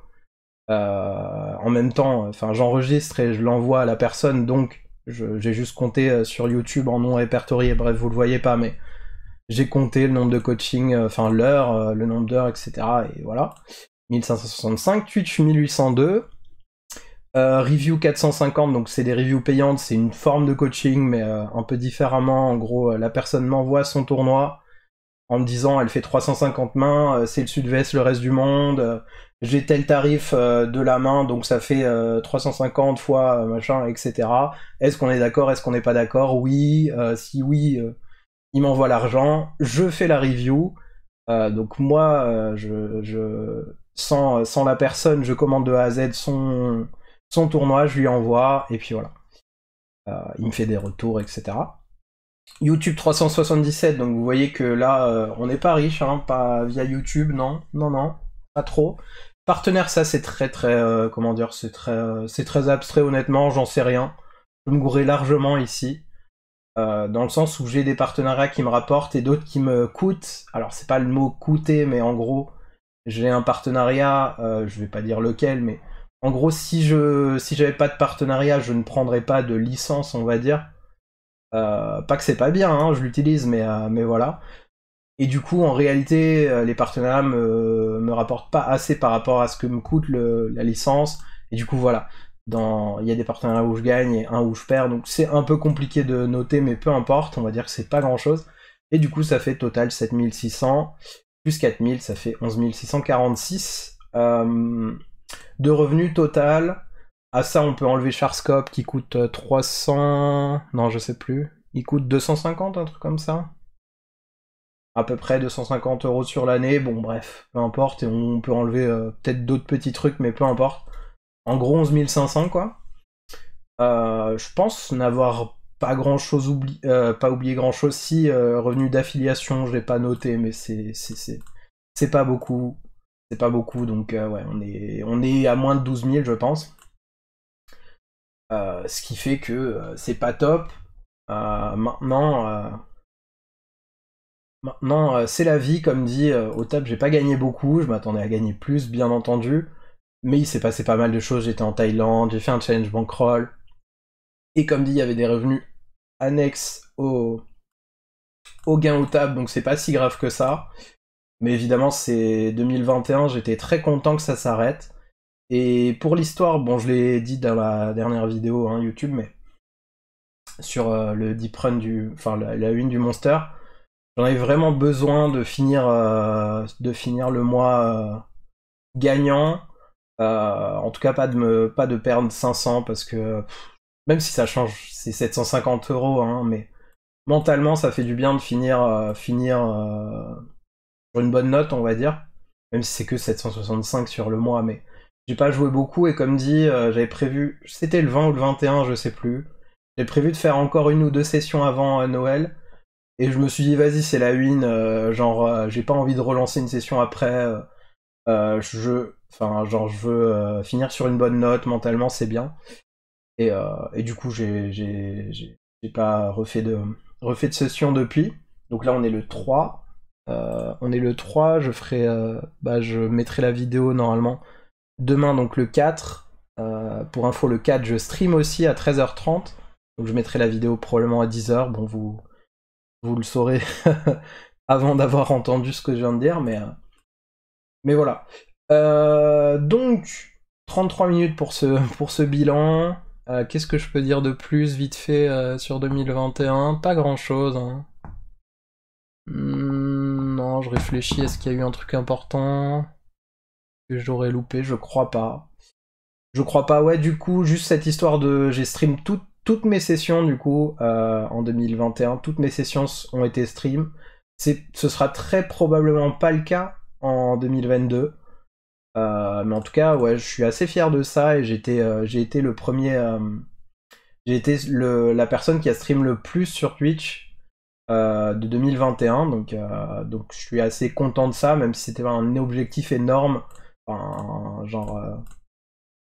en même temps. Enfin, j'enregistre et je l'envoie à la personne. Donc, j'ai juste compté sur YouTube en nom répertorié. Bref, vous le voyez pas, mais j'ai compté le nombre de coaching enfin l'heure, le nombre d'heures, etc. Et voilà. 1565, Twitch 1802. Euh, review 450, donc c'est des reviews payantes, c'est une forme de coaching, mais euh, un peu différemment. En gros, euh, la personne m'envoie son tournoi en me disant elle fait 350 mains, c'est le sud-vest, le reste du monde, j'ai tel tarif de la main, donc ça fait 350 fois machin, etc. Est-ce qu'on est, d'accord, est-ce qu'on n'est pas d'accord Oui, si oui, il m'envoie l'argent, je fais la review. donc moi, je, je sans, sans, la personne, je commande de A à Z son, son tournoi, je lui envoie, et puis voilà. Euh, il me fait des retours, etc. YouTube 377, donc vous voyez que là, euh, on n'est pas riche, hein, pas via YouTube, non, non, non, pas trop. Partenaire, ça c'est très très, euh, comment dire, c'est très, c'est très abstrait honnêtement, j'en sais rien. Je me gourais largement ici, dans le sens où j'ai des partenariats qui me rapportent et d'autres qui me coûtent. Alors c'est pas le mot coûter, mais en gros, j'ai un partenariat, je vais pas dire lequel, mais en gros, si je si j'avais pas de partenariat, je ne prendrais pas de licence, on va dire. Euh, pas que c'est pas bien, hein, je l'utilise, mais, euh, mais voilà. Et du coup, en réalité, euh, les partenariats me, me rapportent pas assez par rapport à ce que me coûte la licence. Et du coup, voilà. Dans, il y a des partenariats où je gagne et un où je perds, donc c'est un peu compliqué de noter, mais peu importe, on va dire que c'est pas grand chose. Et du coup, ça fait total 7600 plus 4000, ça fait 11646. Euh, de revenus total. À ça, on peut enlever Charscope qui coûte 300. Euh, non, je sais plus. Il coûte 250, un truc comme ça. À peu près 250 euros sur l'année. Bon, bref, peu importe. Et on peut enlever euh, peut-être d'autres petits trucs, mais peu importe. En gros, 11 500, quoi. Euh, je pense n'avoir pas grand chose pas oublié grand chose si revenu d'affiliation je l'ai pas noté mais c'est c'est pas beaucoup c'est pas beaucoup, donc euh, ouais, on est, on est à moins de 12 000, je pense. Euh, ce qui fait que euh, c'est pas top. maintenant, maintenant c'est la vie, comme dit au top, j'ai pas gagné beaucoup, je m'attendais à gagner plus, bien entendu. Mais il s'est passé pas mal de choses, j'étais en Thaïlande, j'ai fait un challenge bankroll. Et comme dit, il y avait des revenus annexes au, au gain au table, donc c'est pas si grave que ça. Mais évidemment, c'est 2021, j'étais très content que ça s'arrête. Et pour l'histoire, bon, je l'ai dit dans la dernière vidéo hein, YouTube, mais sur euh, le deep run du, enfin la, une du Monster, j'en ai vraiment besoin de finir, euh, de finir le mois euh, gagnant. en tout cas, pas de me, pas de perdre 500 parce que même si ça change, c'est 750 euros, hein, mais mentalement, ça fait du bien de finir, finir une bonne note, on va dire. Même si c'est que 765 sur le mois, mais j'ai pas joué beaucoup et comme dit, euh, j'avais prévu, c'était le 20 ou le 21, je sais plus. J'ai prévu de faire encore une ou deux sessions avant euh, Noël. Et je me suis dit, vas-y, c'est la win. Euh, genre, j'ai pas envie de relancer une session après. je, enfin, genre, je veux finir sur une bonne note mentalement, c'est bien. Et, et, du coup, j'ai pas refait de, refait de session depuis. Donc là, on est le 3. Euh, on est le 3, je ferai, euh, bah, je mettrai la vidéo normalement demain, donc le 4. Euh, pour info, le 4, je stream aussi à 13h30. Donc je mettrai la vidéo probablement à 10h. Bon, vous, vous le saurez avant d'avoir entendu ce que je viens de dire, mais, mais voilà. donc, 33 minutes pour ce, pour ce bilan. Qu'est-ce que je peux dire de plus vite fait sur 2021 Pas grand-chose. Hein. Hmm. Je réfléchis, est-ce qu'il y a eu un truc important que j'aurais loupé Je crois pas. Je crois pas. Ouais, du coup, juste cette histoire de... J'ai stream toutes mes sessions, du coup, euh, en 2021. Toutes mes sessions ont été stream. Ce sera très probablement pas le cas en 2022. Euh, mais en tout cas, ouais, je suis assez fier de ça et euh, j'ai été le premier, j'ai été la personne qui a stream le plus sur Twitch euh, de 2021. Donc, euh, donc je suis assez content de ça, même si c'était un objectif énorme. Enfin, genre, euh,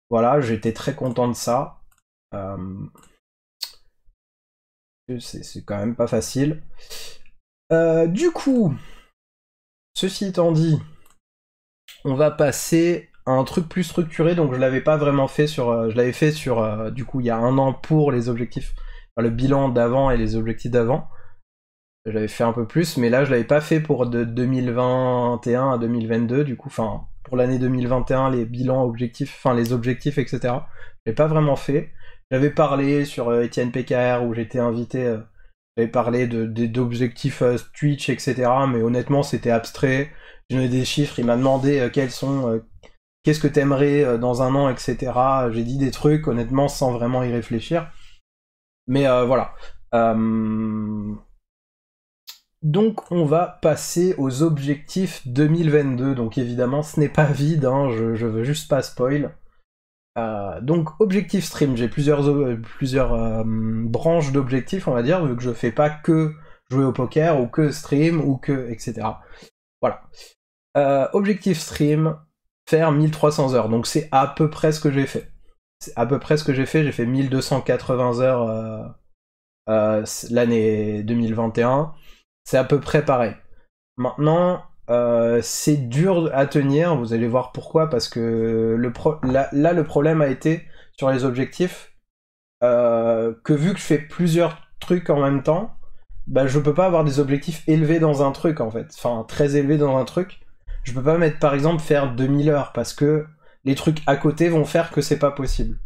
voilà, j'étais très content de ça. c'est quand même pas facile. du coup, ceci étant dit, on va passer à un truc plus structuré. Donc je l'avais pas vraiment fait sur, je l'avais fait sur du coup il y a un an pour les objectifs, le bilan d'avant et les objectifs d'avant. J'avais fait un peu plus, mais là, je l'avais pas fait pour de 2021 à 2022, du coup, enfin, pour l'année 2021, les bilans objectifs, enfin, les objectifs, etc. Je l'ai pas vraiment fait. J'avais parlé sur Etienne euh, PKR où j'étais invité, euh, j'avais parlé d'objectifs de, euh, Twitch, etc. Mais honnêtement, c'était abstrait. J'ai donné des chiffres, il m'a demandé quels sont qu'est-ce que tu aimerais dans un an, etc. J'ai dit des trucs, honnêtement, sans vraiment y réfléchir. Mais voilà. Donc on va passer aux objectifs 2022. Donc évidemment ce n'est pas vide, hein. je, veux juste pas spoil. Euh, donc objectif stream, j'ai plusieurs, euh, branches d'objectifs on va dire, vu que je fais pas que jouer au poker ou que stream ou que etc. Voilà. Euh, objectif stream, faire 1300 heures. Donc c'est à peu près ce que j'ai fait. C'est à peu près ce que j'ai fait. J'ai fait 1280 heures l'année 2021 c'est à peu près pareil. Maintenant, euh, c'est dur à tenir, vous allez voir pourquoi, parce que là, le problème a été sur les objectifs, euh, que vu que je fais plusieurs trucs en même temps, je bah, je peux pas avoir des objectifs élevés dans un truc en fait, enfin très élevés dans un truc. Je peux pas mettre par exemple faire 2000 heures parce que les trucs à côté vont faire que c'est pas possible.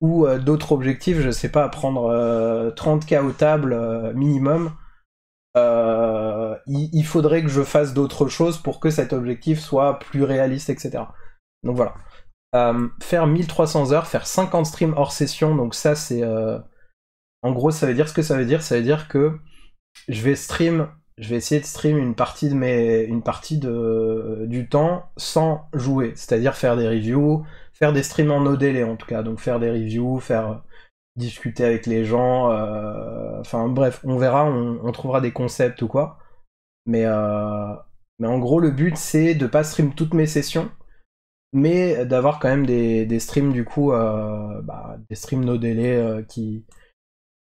Ou euh, d'autres objectifs, je sais pas, prendre 30K au table minimum euh, il, faudrait que je fasse d'autres choses pour que cet objectif soit plus réaliste, etc. Donc voilà. Euh, faire 1300 heures, faire 50 streams hors session, donc ça c'est... Euh, en gros, ça veut dire ce que ça veut dire, ça veut dire que je vais stream, je vais essayer de stream une partie, de mes, une partie de, du temps sans jouer, c'est-à-dire faire des reviews, faire des streams en délai en tout cas, donc faire des reviews, faire discuter avec les gens. Euh, enfin bref, on verra, on, trouvera des concepts ou quoi. Mais, euh, mais en gros, le but c'est de pas stream toutes mes sessions, mais d'avoir quand même des, streams du coup, euh, bah, des streams no délai qui,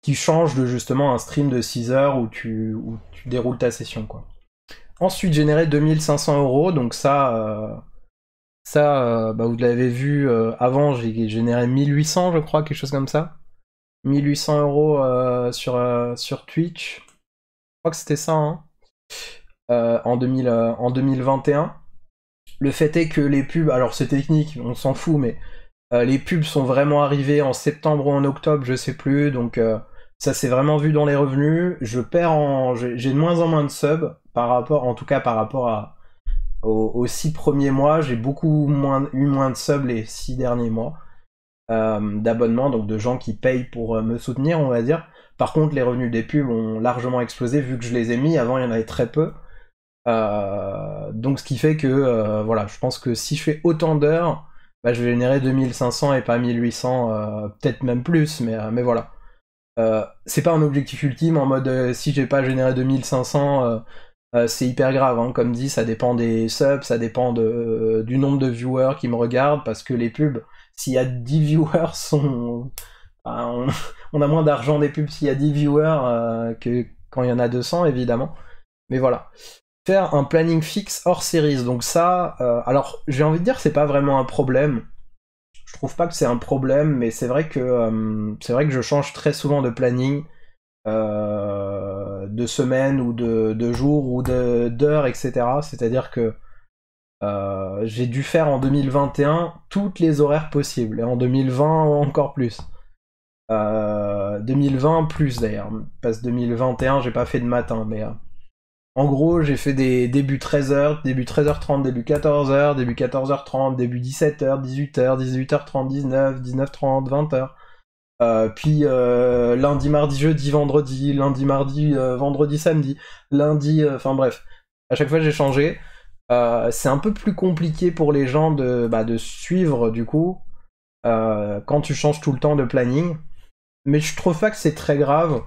qui change de justement un stream de 6 heures où tu, tu déroules ta session. Quoi. Ensuite, générer 2500 euros, donc ça, ça bah, vous l'avez vu avant, j'ai généré 1800, je crois, quelque chose comme ça. 1800 euros euh, euh, sur, Twitch. Je crois que c'était ça, hein. euh, en, en 2021. Le fait est que les pubs, alors c'est technique, on s'en fout, mais les pubs sont vraiment arrivées en septembre ou en octobre, je sais plus, donc ça s'est vraiment vu dans les revenus. Je perds en, j'ai de moins en moins de subs par rapport, en tout cas par rapport à aux, aux six premiers mois, j'ai beaucoup moins, eu moins de subs les six derniers mois. Euh, d'abonnements, donc de gens qui payent pour euh, me soutenir, on va dire. Par contre, les revenus des pubs ont largement explosé vu que je les ai mis. Avant, il y en avait très peu. Euh, donc, ce qui fait que, voilà, je pense que si je fais autant d'heures, bah, je vais générer 2500 et pas 1800, peut-être même plus, mais, mais voilà. c'est pas un objectif ultime en mode si j'ai pas généré 2500 c'est hyper grave hein. comme dit ça dépend des subs ça dépend du nombre de viewers qui me regardent parce que les pubs s'il y a 10 viewers, on, a moins d'argent des pubs s'il y a 10 viewers euh, que quand il y en a 200, évidemment. Mais voilà. Faire un planning fixe hors série Donc ça, euh, alors j'ai envie de dire c'est pas vraiment un problème. Je trouve pas que c'est un problème, mais c'est vrai que euh, c'est vrai que je change très souvent de planning. de semaine ou de, jour jours ou d'heures, etc. C'est-à-dire que euh, j'ai dû faire en 2021 toutes les horaires possibles, et en 2020 encore plus. 2020 euh, plus d'ailleurs, parce que 2021 j'ai pas fait de matin, mais euh, en gros j'ai fait des débuts 13h, début 13h30, début 14h, début 14h30, début 17h, 18h, 18h30, 19, 19h30, 20h. puis lundi, mardi, jeudi, vendredi, lundi, mardi, vendredi, samedi, lundi, enfin bref. À chaque fois j'ai changé. Euh, c'est un peu plus compliqué pour les gens de, bah, suivre du coup euh, quand tu changes tout le temps de planning. Mais je trouve pas que c'est très grave.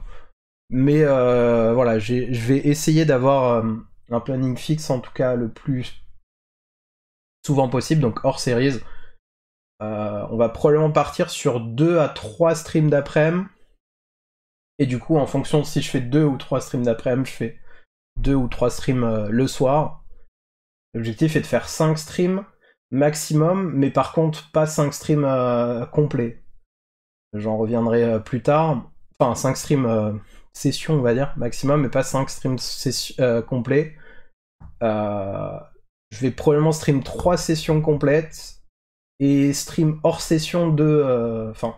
Mais euh, voilà, je vais essayer d'avoir un planning fixe en tout cas le plus souvent possible, donc hors series. on va probablement partir sur 2 à 3 streams d'après-midi. Et du coup, en fonction de si je fais 2 ou 3 streams d'après-midi, je fais 2 ou 3 streams le soir L'objectif est de faire 5 streams maximum, mais par contre pas 5 streams euh, complets. J'en reviendrai euh, plus tard. Enfin, 5 streams euh, sessions, on va dire, maximum, mais pas 5 streams complets. je vais probablement stream 3 sessions complètes et stream hors session de... Enfin,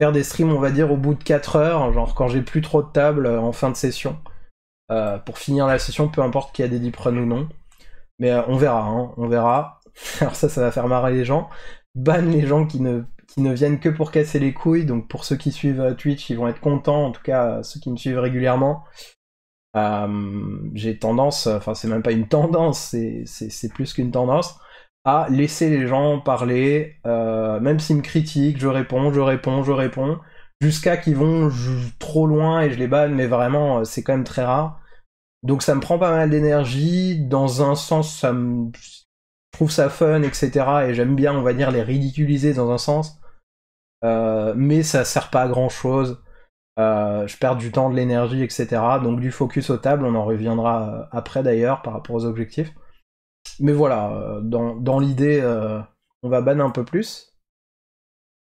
faire des streams, on va dire, au bout de 4 heures, genre quand j'ai plus trop de table en fin de session. pour finir la session, peu importe qu'il y a des deep ou non. Mais euh, on verra, hein, on verra. Alors ça, ça va faire marrer les gens. Ban les gens qui ne, qui ne viennent que pour casser les couilles. Donc pour ceux qui suivent euh, Twitch, ils vont être contents. En tout cas, euh, ceux qui me suivent régulièrement. J'ai tendance, enfin c'est même pas une tendance, c'est plus qu'une tendance, à laisser les gens parler. même s'ils me critiquent, je réponds, je réponds, je réponds. Jusqu'à qu'ils vont trop loin et je les banne. Mais vraiment, c'est quand même très rare. Donc ça me prend pas mal d'énergie. Dans un sens, ça me... je trouve ça fun, etc. Et j'aime bien, on va dire, les ridiculiser dans un sens. Euh, mais ça sert pas à grand chose. Euh, je perds du temps, de l'énergie, etc. Donc du focus au table, on en reviendra euh, après d'ailleurs par rapport aux objectifs. Mais voilà, dans, l'idée, on va ban un peu plus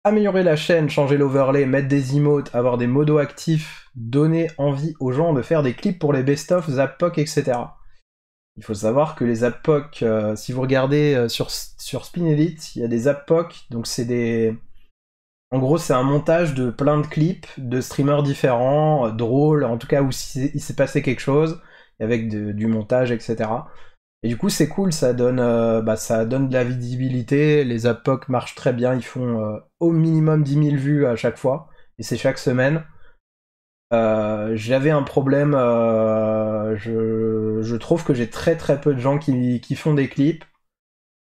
améliorer la chaîne, changer l'overlay, mettre des emotes, avoir des modos actifs, donner envie aux gens de faire des clips pour les best-of, Zappoc, etc. Il faut savoir que les Zappoc, euh, si vous regardez euh, sur, sur Spin Elite, il y a des Zappoc, donc c'est des... En gros, c'est un montage de plein de clips de streamers différents, euh, drôles, en tout cas où il s'est passé quelque chose, avec du montage, etc. Et du coup, c'est cool, ça donne, euh, bah, ça donne de la visibilité. Les APOC marchent très bien, ils font euh, au minimum 10 000 vues à chaque fois, et c'est chaque semaine. Euh, j'avais un problème, je, je, trouve que j'ai très très peu de gens qui, qui, font des clips.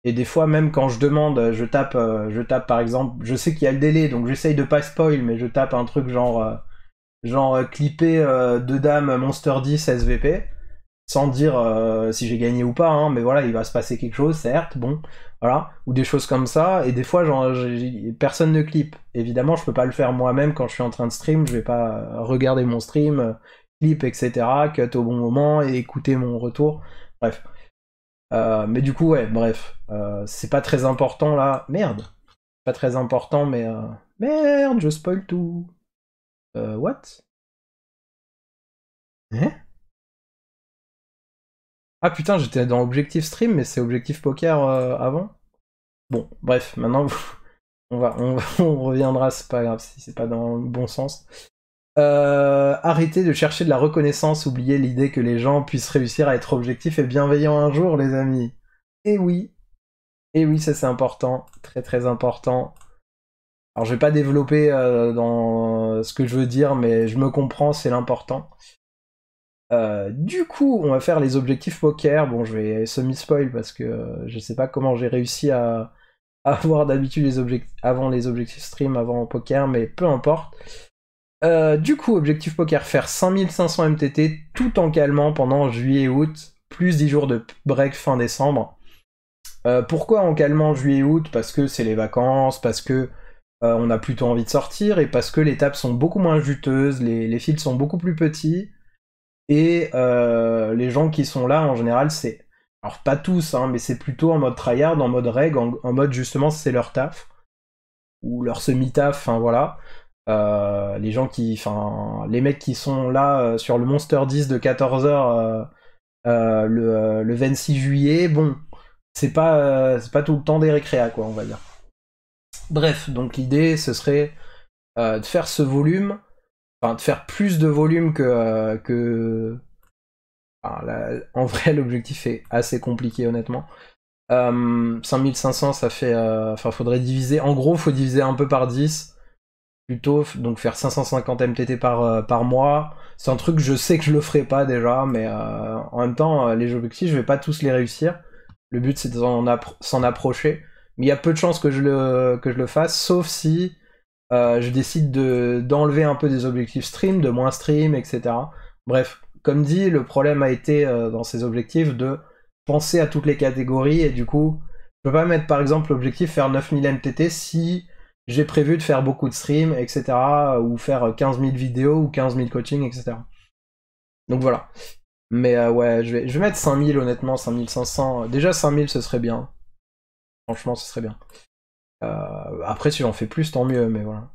Et des fois, même quand je demande, je tape, je tape par exemple, je sais qu'il y a le délai, donc j'essaye de pas spoil, mais je tape un truc genre, genre clipper deux dames Monster 10 SVP sans dire euh, si j'ai gagné ou pas, hein, mais voilà, il va se passer quelque chose, certes, bon, voilà, ou des choses comme ça, et des fois, personne ne clip. Évidemment, je peux pas le faire moi-même quand je suis en train de stream, je vais pas euh, regarder mon stream, euh, clip, etc., cut au bon moment et écouter mon retour, bref. mais du coup, ouais, bref, c'est pas très important là, merde, pas très important, mais merde, je spoil tout. what? Hein? Ah putain, j'étais dans Objectif Stream, mais c'est Objectif Poker euh, avant Bon, bref, maintenant, on, va, on, reviendra, c'est pas grave si c'est pas dans le bon sens. Euh, arrêtez de chercher de la reconnaissance, oubliez l'idée que les gens puissent réussir à être objectifs et bienveillants un jour, les amis. Et eh oui. Et eh oui, ça c'est important, très très important. Alors je vais pas développer euh, dans ce que je veux dire, mais je me comprends, c'est l'important. Euh, du coup, on va faire les objectifs poker. Bon, je vais semi-spoil parce que euh, je sais pas comment j'ai réussi à, avoir d'habitude les objectifs avant les objectifs stream, avant poker, mais peu importe. Euh, du coup, objectif poker, faire 5500 MTT tout en calmant pendant juillet et août, plus 10 jours de break fin décembre. pourquoi en calmant juillet et août Parce que c'est les vacances, parce que on a plutôt envie de sortir et parce que les tables sont beaucoup moins juteuses, les, les fils sont beaucoup plus petits. Et euh, les gens qui sont là, en général, c'est. Alors, pas tous, hein, mais c'est plutôt en mode tryhard, en mode reg, en, mode justement, c'est leur taf. Ou leur semi-taf, Enfin voilà. Euh, les gens qui. Enfin, les mecs qui sont là euh, sur le Monster 10 de 14h le, le, 26 juillet, bon, c'est pas, c'est pas tout le temps des récréas, quoi, on va dire. Bref, donc l'idée, ce serait de faire ce volume enfin de faire plus de volume que euh, en vrai l'objectif est assez compliqué honnêtement 5500 euh, ça fait euh, enfin faudrait diviser en gros faut diviser un peu par 10 plutôt donc faire 550 MTT par par mois c'est un truc je sais que je le ferai pas déjà mais en même temps les objectifs je vais pas tous les réussir le but c'est de s'en approcher mais il y a peu de chances que je le que je le fasse sauf si euh, je décide d'enlever un peu des objectifs stream, de moins stream, etc. Bref, comme dit, le problème a été euh, dans ces objectifs de penser à toutes les catégories et du coup, je peux pas mettre par exemple l'objectif faire 9000 MTT si j'ai prévu de faire beaucoup de stream, etc. ou faire 15000 vidéos ou 15000 coaching, etc. Donc voilà. Mais euh, ouais, je vais, je vais mettre 5000 honnêtement, 5500. Déjà 5000 ce serait bien. Franchement, ce serait bien. Euh, après, si j'en fais plus, tant mieux, mais voilà.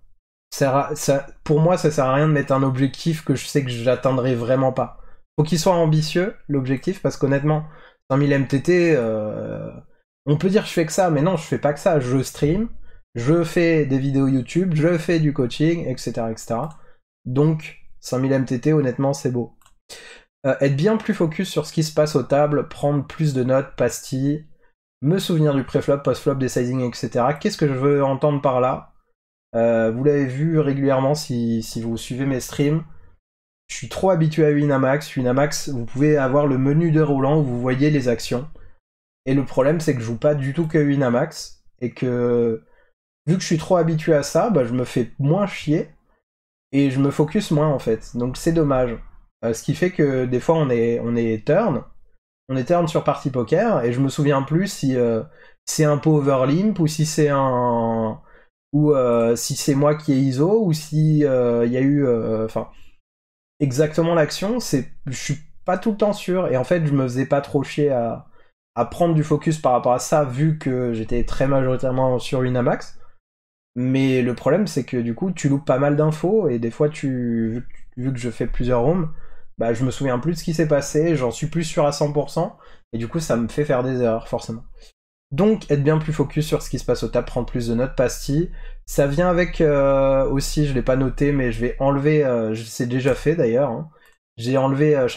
pour moi, ça sert à rien de mettre un objectif que je sais que j'atteindrai vraiment pas. Faut qu'il soit ambitieux, l'objectif, parce qu'honnêtement, 5000 MTT, euh, on peut dire je fais que ça, mais non, je fais pas que ça. Je stream, je fais des vidéos YouTube, je fais du coaching, etc. etc. Donc, 5000 MTT, honnêtement, c'est beau. Euh, être bien plus focus sur ce qui se passe aux tables, prendre plus de notes, pastilles, me souvenir du pré-flop, post-flop, des sizing, etc. Qu'est-ce que je veux entendre par là euh, Vous l'avez vu régulièrement si, vous suivez mes streams. Je suis trop habitué à Winamax. Winamax, vous pouvez avoir le menu déroulant où vous voyez les actions. Et le problème, c'est que je joue pas du tout que Winamax. Et que, vu que je suis trop habitué à ça, bah, je me fais moins chier. Et je me focus moins, en fait. Donc c'est dommage. Euh, ce qui fait que des fois, on est, on est turn on était sur partie Poker et je me souviens plus si euh, c'est un pot limp ou si c'est un ou euh, si c'est moi qui ai ISO ou si euh, il y a eu enfin exactement l'action, c'est je suis pas tout le temps sûr et en fait, je me faisais pas trop chier à, prendre du focus par rapport à ça vu que j'étais très majoritairement sur Winamax. Mais le problème c'est que du coup, tu loupes pas mal d'infos et des fois tu vu que je fais plusieurs rooms, bah, je me souviens plus de ce qui s'est passé, j'en suis plus sûr à 100%, et du coup, ça me fait faire des erreurs, forcément. Donc, être bien plus focus sur ce qui se passe au tap, prendre plus de notes pastilles. Ça vient avec euh, aussi, je ne l'ai pas noté, mais je vais enlever, euh, c'est déjà fait d'ailleurs, hein. j'ai enlevé euh,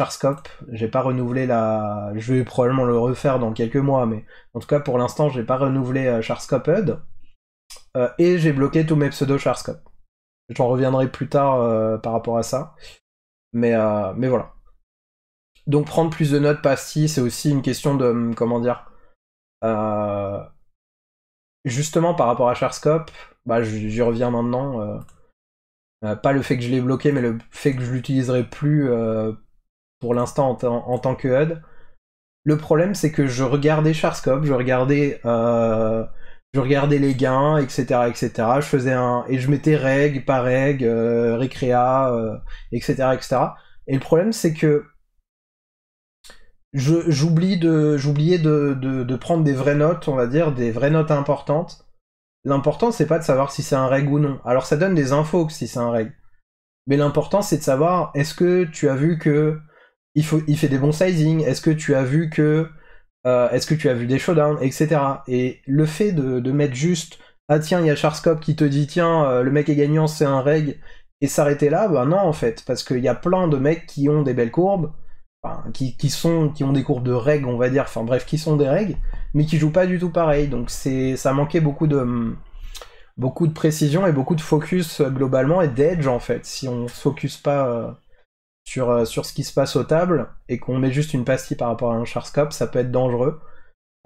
j'ai pas renouvelé la... Je vais probablement le refaire dans quelques mois, mais en tout cas pour l'instant, j'ai pas renouvelé euh, Charscope HUD. Euh, et j'ai bloqué tous mes pseudos Charscope. J'en reviendrai plus tard par rapport à ça. Mais, euh, mais voilà. Donc prendre plus de notes, pas si, c'est aussi une question de, hum, comment dire, euh, justement par rapport à Sharscope, bah, j'y reviens maintenant, euh, pas le fait que je l'ai bloqué, mais le fait que je l'utiliserai plus pour l'instant en, en, tant que HUD. Le problème, c'est que je regardais Sharscope, je regardais je regardais les gains, etc., etc. Je faisais un et je mettais reg, pas reg, euh, récréa, etc., euh, etc. Et le problème c'est que j'oublie de j'oubliais de, prendre des vraies notes, on va dire des vraies notes importantes. L'important c'est pas de savoir si c'est un reg ou non. Alors ça donne des infos si c'est un reg. Mais l'important c'est de savoir est-ce que tu as vu que il, faut, il fait des bons sizing, est-ce que tu as vu que euh, est-ce que tu as vu des showdowns, etc. Et le fait de, mettre juste, ah tiens, il y a Charscope qui te dit, tiens, euh, le mec est gagnant, c'est un reg, et s'arrêter là, ben non, en fait, parce qu'il y a plein de mecs qui ont des belles courbes, qui, qui, sont, qui ont des courbes de reg, on va dire, enfin bref, qui sont des règles, mais qui jouent pas du tout pareil, donc c'est, ça manquait beaucoup de, beaucoup de précision et beaucoup de focus euh, globalement, et d'edge, en fait, si on se focus pas euh, sur, ce qui se passe aux tables et qu'on met juste une pastille par rapport à un charscope, ça peut être dangereux.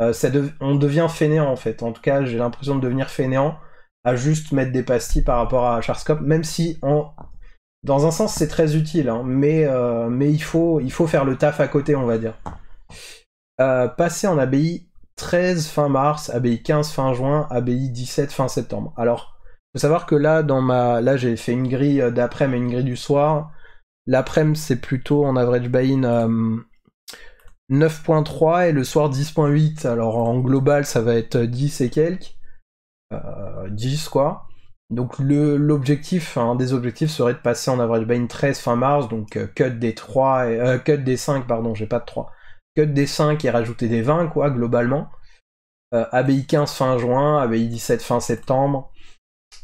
Euh, ça on devient fainéant en fait. En tout cas, j'ai l'impression de devenir fainéant à juste mettre des pastilles par rapport à un Charscope, même si en... dans un sens c'est très utile, hein, euh, mais, il, faut, il faut faire le taf à côté, on va dire. passer en ABI 13 fin mars, ABI 15 fin juin, abbaye 17 fin septembre. Alors, faut savoir que là, dans ma, là j'ai fait une grille d'après mais une grille du soir. L'après-midi, c'est plutôt en average buy 9.3 et le soir 10.8. Alors en global, ça va être 10 et quelques. 10 euh, quoi. Donc l'objectif, un des objectifs serait de passer en average buy 13 fin mars, donc euh, cut des 3 et, euh, cut des 5, pardon, j'ai pas de 3. Cut des 5 et rajouter des 20 quoi, globalement. ABI 15 fin juin, ABI 17 fin septembre.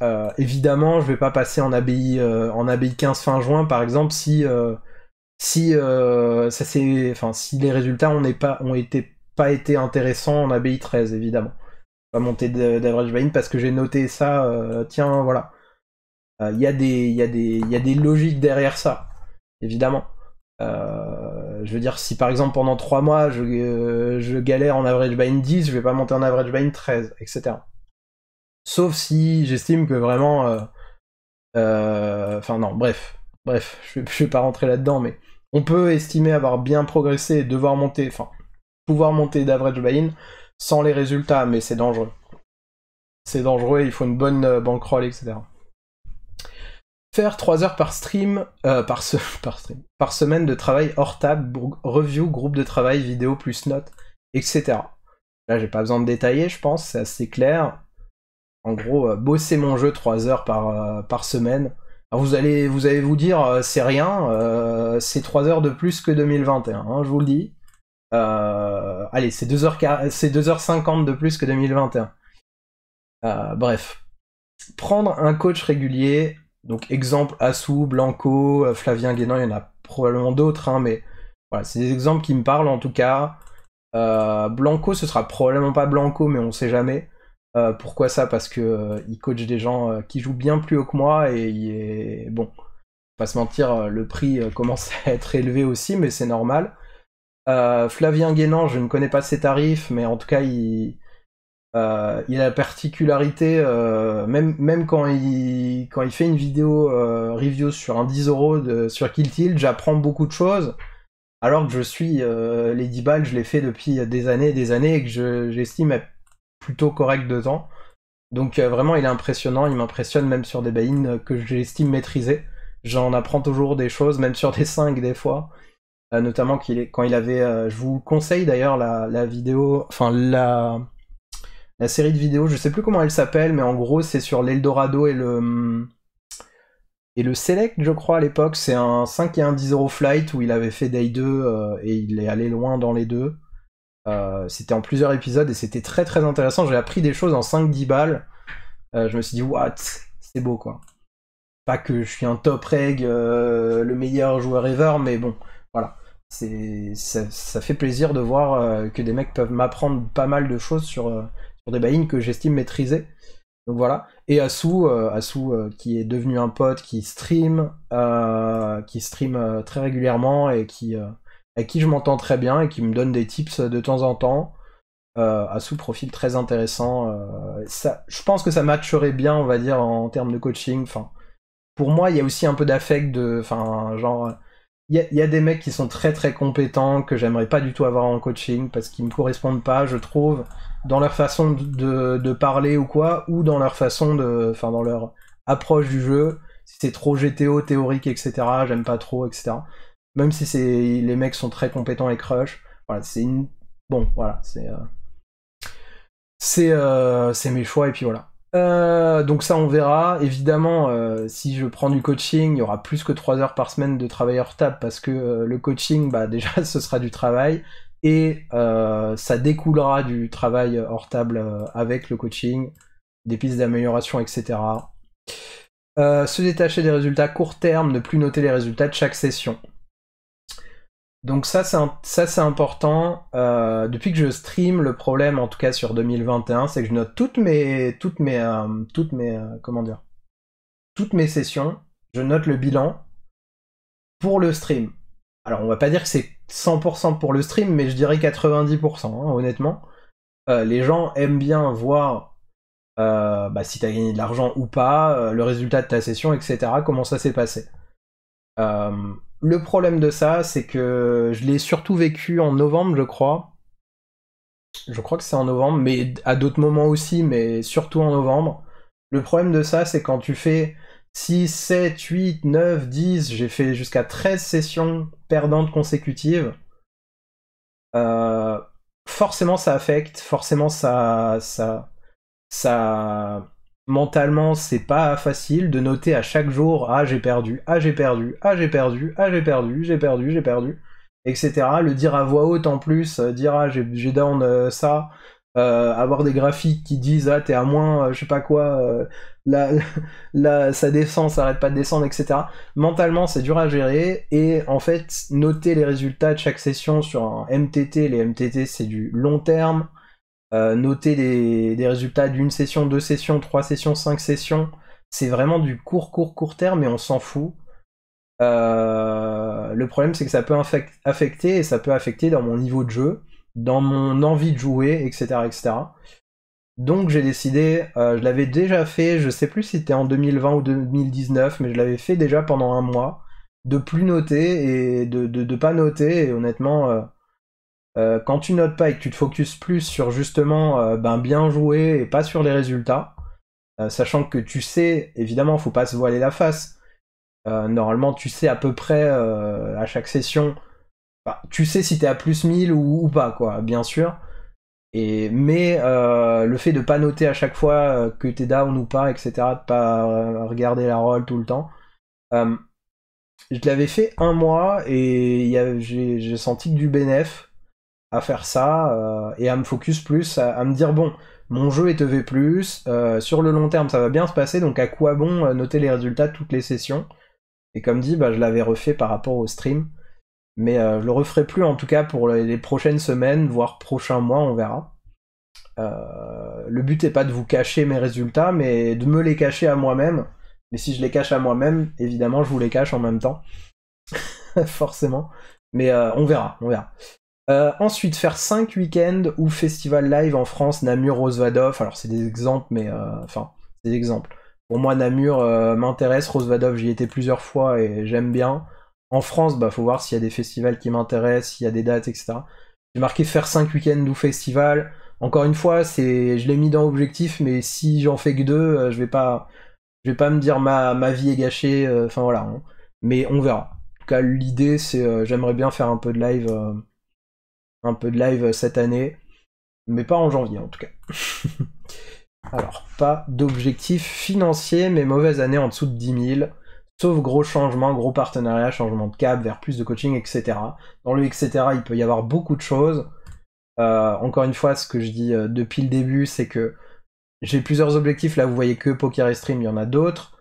Euh, évidemment, je vais pas passer en ABI, euh, en 15 fin juin, par exemple, si, euh, si, ça enfin, si les résultats ont, pas, ont été, pas été intéressants en ABI 13, évidemment. Pas monter d'average Bind parce que j'ai noté ça, tiens, voilà. Il y, a des, y, a des, a des logiques derrière ça, évidemment. je veux dire, si par exemple pendant 3 mois je, je galère en average bind 10, je vais pas monter en average bind 13, etc. Sauf si j'estime que vraiment. Euh, euh, enfin, non, bref. Bref, je ne vais pas rentrer là-dedans, mais on peut estimer avoir bien progressé et devoir monter, enfin, pouvoir monter d'average buy sans les résultats, mais c'est dangereux. C'est dangereux, il faut une bonne euh, bankroll, etc. Faire 3 heures par stream, par, par, stream, par semaine de travail hors table, review, groupe de travail, vidéo plus notes, etc. Là, j'ai pas besoin de détailler, je pense, c'est assez clair. En gros, euh, bosser mon jeu 3 heures par, euh, par semaine. vous allez vous, allez vous dire, euh, c'est rien, c'est 3 heures de plus que 2021, hein, je vous le dis. allez, c'est 2h50 de plus que 2021. bref. Prendre un coach régulier, donc exemple Asou, Blanco, Flavien Guénon, il y en a probablement d'autres, hein, mais voilà, c'est des exemples qui me parlent en tout cas. Blanco, ce sera probablement pas Blanco, mais on sait jamais. Euh, pourquoi ça Parce que euh, il coach des gens euh, qui jouent bien plus haut que moi et il est bon. Pas se mentir, le prix commence à être élevé aussi, mais c'est normal. Flavien Guénan, je ne connais pas ses tarifs, mais en tout cas, il, a la particularité, même, même quand, il, quand il fait une vidéo review sur un 10 sur Kill Tilt, j'apprends beaucoup de choses. Alors que je suis Lady je l'ai fait depuis des années et des années et que j'estime plutôt correct temps, Donc euh, vraiment, il est impressionnant, il m'impressionne même sur des bains euh, que j'estime maîtriser. J'en apprends toujours des choses, même sur des 5 des fois. Euh, notamment qu'il est, quand il avait... je vous conseille d'ailleurs la, vidéo, enfin la, série de vidéos, je sais plus comment elle s'appelle, mais en gros c'est sur l'Eldorado et le... Mm, et le Select, je crois, à l'époque, c'est un 5 et un 10 euros flight où il avait fait Day 2 et il est allé loin dans les deux. Euh, c'était en plusieurs épisodes et c'était très très intéressant. J'ai appris des choses en 5-10 balles. Euh, je me suis dit, what, c'est beau quoi. Pas que je suis un top reg, euh, le meilleur joueur ever, mais bon, voilà. Ça, ça fait plaisir de voir que des mecs peuvent m'apprendre pas mal de choses sur, sur des buy que j'estime maîtriser. Donc voilà. Et Asu, qui est devenu un pote, qui stream, qui stream très régulièrement et qui, à qui je m'entends très bien et qui me donne des tips de temps en temps euh, à sous-profil très intéressant. Euh, ça, je pense que ça matcherait bien, on va dire, en termes de coaching. Enfin, pour moi, il y a aussi un peu d'affect de. Enfin, genre. Il y, a, des mecs qui sont très très compétents, que j'aimerais pas du tout avoir en coaching, parce qu'ils me correspondent pas, je trouve, dans leur façon de, de, parler ou quoi, ou dans leur façon de. Enfin, dans leur approche du jeu. Si c'est trop GTO, théorique, etc., j'aime pas trop, etc. Même si les mecs sont très compétents et crush, voilà, c'est une... bon, voilà, c'est euh, euh, c'est mes choix et puis voilà. Euh, donc ça on verra. Évidemment, si je prends du coaching, il y aura plus que 3 heures par semaine de travail hors table parce que le coaching, bah, déjà ce sera du travail et ça découlera du travail hors table avec le coaching, des pistes d'amélioration, etc. se détacher des résultats court terme, ne plus noter les résultats de chaque session. Donc ça c'est ça c'est important. Euh, depuis que je stream, le problème en tout cas sur 2021, c'est que je note toutes mes toutes mes euh, toutes mes euh, comment dire toutes mes sessions. Je note le bilan pour le stream. Alors on va pas dire que c'est 100% pour le stream, mais je dirais 90% hein, honnêtement. les gens aiment bien voir bah, si tu as gagné de l'argent ou pas, le résultat de ta session, etc. Comment ça s'est passé le problème de ça, c'est que je l'ai surtout vécu en novembre, je crois. Je crois que c'est en novembre, mais à d'autres moments aussi, mais surtout en novembre. Le problème de ça, c'est quand tu fais 6, 7, 8, 9, 10, j'ai fait jusqu'à 13 sessions perdantes consécutives. Euh, forcément, ça affecte, forcément, ça, ça, ça, mentalement c'est pas facile de noter à chaque jour ah j'ai perdu ah j'ai perdu ah j'ai perdu ah j'ai perdu j'ai perdu j'ai perdu etc le dire à voix haute en plus euh, dire ah j'ai down euh, ça euh, avoir des graphiques qui disent ah t'es à moins je sais pas quoi là, là ça descend ça arrête pas de descendre etc mentalement c'est dur à gérer et en fait noter les résultats de chaque session sur un MTT les MTT c'est du long terme euh, noter des, résultats d'une session, deux sessions, trois sessions, cinq sessions, c'est vraiment du court, court, court terme mais on s'en fout. Euh, le problème, c'est que ça peut affecter et ça peut affecter dans mon niveau de jeu, dans mon envie de jouer, etc. etc. Donc j'ai décidé, euh, je l'avais déjà fait, je sais plus si c'était en 2020 ou 2019, mais je l'avais fait déjà pendant un mois, de plus noter et de ne pas noter. Et honnêtement, euh, quand tu notes pas et que tu te focuses plus sur justement euh, ben, bien jouer et pas sur les résultats, euh, sachant que tu sais, évidemment, faut pas se voiler la face. normalement, tu sais à peu près à chaque session, bah, tu sais si t'es à plus 1000 ou, pas, quoi, bien sûr. mais le fait de pas noter à chaque fois que t'es down ou pas, etc., de pas regarder la roll tout le temps, je l'avais fait un mois et j'ai senti que du bénéf' à faire ça euh, et à me focus plus, à, me dire bon, mon jeu est EV+, plus euh, sur le long terme ça va bien se passer, donc à quoi bon euh, noter les résultats de toutes les sessions Et comme dit, bah, je l'avais refait par rapport au stream, mais je le referai plus en tout cas pour les prochaines semaines, voire prochains mois, on verra. le but est pas de vous cacher mes résultats, mais de me les cacher à moi-même. Mais si je les cache à moi-même, évidemment, je vous les cache en même temps. Forcément. Mais on verra, on verra. Euh, ensuite, faire 5 week-ends ou festival live en France, Namur, Rosvadov. Alors, c'est des exemples, mais euh, enfin, c'est des exemples. Pour moi, Namur euh, m'intéresse. Rosvadov, j'y étais plusieurs fois et j'aime bien. En France, bah, faut voir s'il y a des festivals qui m'intéressent, s'il y a des dates, etc. J'ai marqué faire 5 week-ends ou festival Encore une fois, c'est, je l'ai mis dans objectif, mais si j'en fais que deux, je vais pas, je vais pas me dire ma, ma vie est gâchée. Enfin voilà. Hein. Mais on verra. En tout cas, l'idée, c'est, j'aimerais bien faire un peu de live un peu de live euh, cette année, mais pas en janvier en tout cas. Alors, pas d'objectifs financiers, mais mauvaise année en dessous de 10 000, sauf gros changement, gros partenariat, changement de cap, vers plus de coaching, etc. Dans le etc., il peut y avoir beaucoup de choses. Euh, encore une fois, ce que je dis euh, depuis le début, c'est que j'ai plusieurs objectifs. Là, vous voyez que Poker Stream, il y en a d'autres.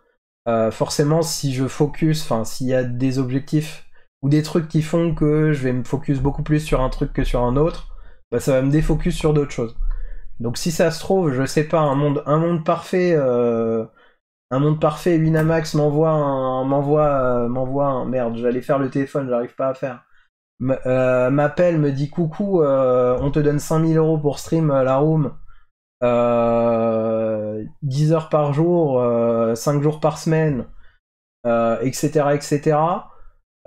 forcément, si je focus, enfin, s'il y a des objectifs ou des trucs qui font que je vais me focus beaucoup plus sur un truc que sur un autre, bah ça va me défocus sur d'autres choses. Donc si ça se trouve, je sais pas, un monde, un monde parfait, euh, un monde parfait, Winamax m'envoie un, m'envoie, euh, m'envoie un, merde, j'allais faire le téléphone, j'arrive pas à faire. Euh, m'appelle, me dit coucou, on te donne 5000 euros pour stream la room, 10 heures par jour, 5 jours par semaine, etc., etc.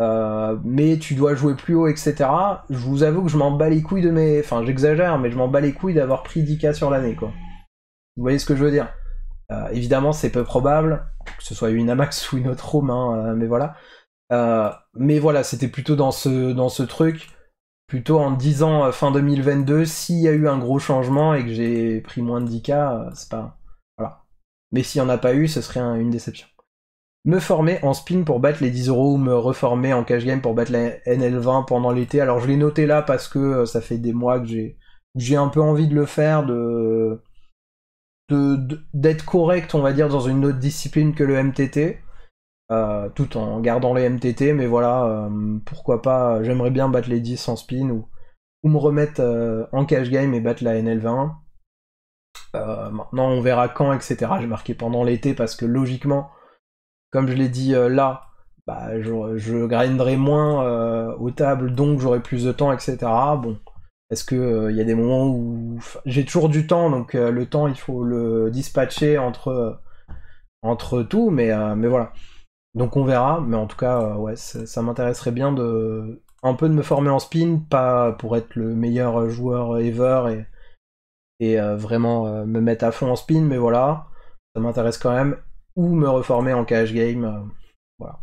Euh, mais tu dois jouer plus haut, etc. Je vous avoue que je m'en bats les couilles de mes. Enfin, j'exagère, mais je m'en bats les couilles d'avoir pris 10k sur l'année, quoi. Vous voyez ce que je veux dire euh, Évidemment, c'est peu probable, que ce soit une Amax ou une autre home, hein, euh, mais voilà. mais voilà, c'était plutôt dans ce, dans ce truc, plutôt en disant fin 2022, s'il y a eu un gros changement et que j'ai pris moins de 10k, c'est pas. Voilà. Mais s'il n'y en a pas eu, ce serait une déception me former en spin pour battre les 10 euros ou me reformer en cash game pour battre la NL20 pendant l'été. Alors je l'ai noté là parce que euh, ça fait des mois que j'ai j'ai un peu envie de le faire, de d'être correct, on va dire, dans une autre discipline que le MTT, euh, tout en gardant les MTT. Mais voilà, euh, pourquoi pas J'aimerais bien battre les 10 en spin ou ou me remettre en cash game et battre la NL20. maintenant, on verra quand, etc. J'ai marqué pendant l'été parce que logiquement comme je l'ai dit euh, là, bah, je, je grinderai moins euh, aux tables, donc j'aurai plus de temps, etc. Bon, parce que euh, il y a des moments où j'ai toujours du temps, donc le temps il faut le dispatcher entre entre tout, mais mais voilà. Donc on verra, mais en tout cas ouais, ça, ça m'intéresserait bien de un peu de me former en spin, pas pour être le meilleur joueur ever et et vraiment me mettre à fond en spin, mais voilà, ça m'intéresse quand même ou me reformer en cash game. Euh, voilà.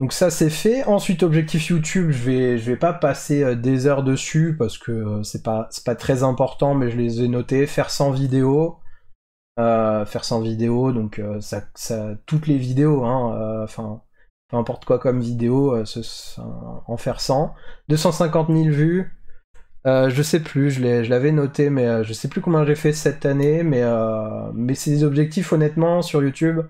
Donc ça c'est fait. Ensuite objectif YouTube, je vais je vais pas passer euh, des heures dessus parce que euh, c'est pas c'est pas très important, mais je les ai notés. Faire 100 vidéos, faire 100 vidéos, donc ça, ça, toutes les vidéos, hein, enfin peu importe quoi comme vidéo, en faire 100. 250 000 vues, euh, je sais plus, je l'avais noté, mais euh, je sais plus combien j'ai fait cette année, mais, euh, mais c'est des objectifs honnêtement sur YouTube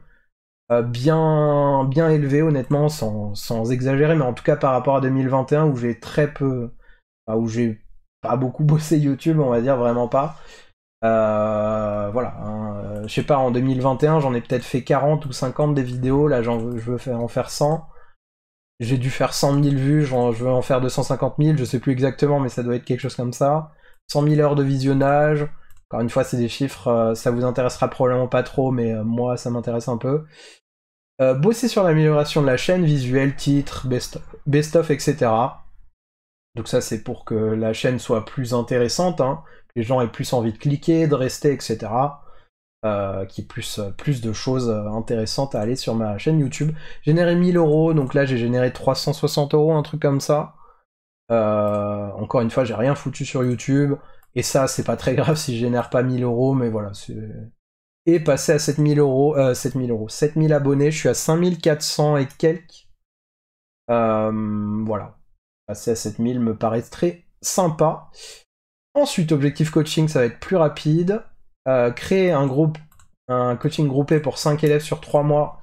bien, bien élevés, honnêtement, sans, sans, exagérer, mais en tout cas par rapport à 2021 où j'ai très peu, où j'ai pas beaucoup bossé YouTube, on va dire vraiment pas. voilà, hein, je sais pas, en 2021, j'en ai peut-être fait 40 ou 50 des vidéos, là j'en je veux en faire 100 j'ai dû faire 100 000 vues, je veux en faire 250 000, je sais plus exactement, mais ça doit être quelque chose comme ça. 100 000 heures de visionnage. Encore une fois, c'est des chiffres, euh, ça vous intéressera probablement pas trop, mais euh, moi, ça m'intéresse un peu. Euh, bosser sur l'amélioration de la chaîne, visuel, titre, best-of, etc. Donc ça, c'est pour que la chaîne soit plus intéressante, que hein. les gens aient plus envie de cliquer, de rester, etc. Euh, qui est plus, euh, plus de choses euh, intéressantes à aller sur ma chaîne YouTube. générer 1000 euros, donc là j'ai généré 360 euros, un truc comme ça. encore une fois, j'ai rien foutu sur YouTube. Et ça, c'est pas très grave si je génère pas 1000 euros, mais voilà. Et passer à 7000 euros, 7000 euros, 7000 abonnés, je suis à 5400 et quelques. voilà. Passer à 7000 me paraît très sympa. Ensuite, objectif coaching, ça va être plus rapide. Euh, créer un groupe, un coaching groupé pour 5 élèves sur 3 mois.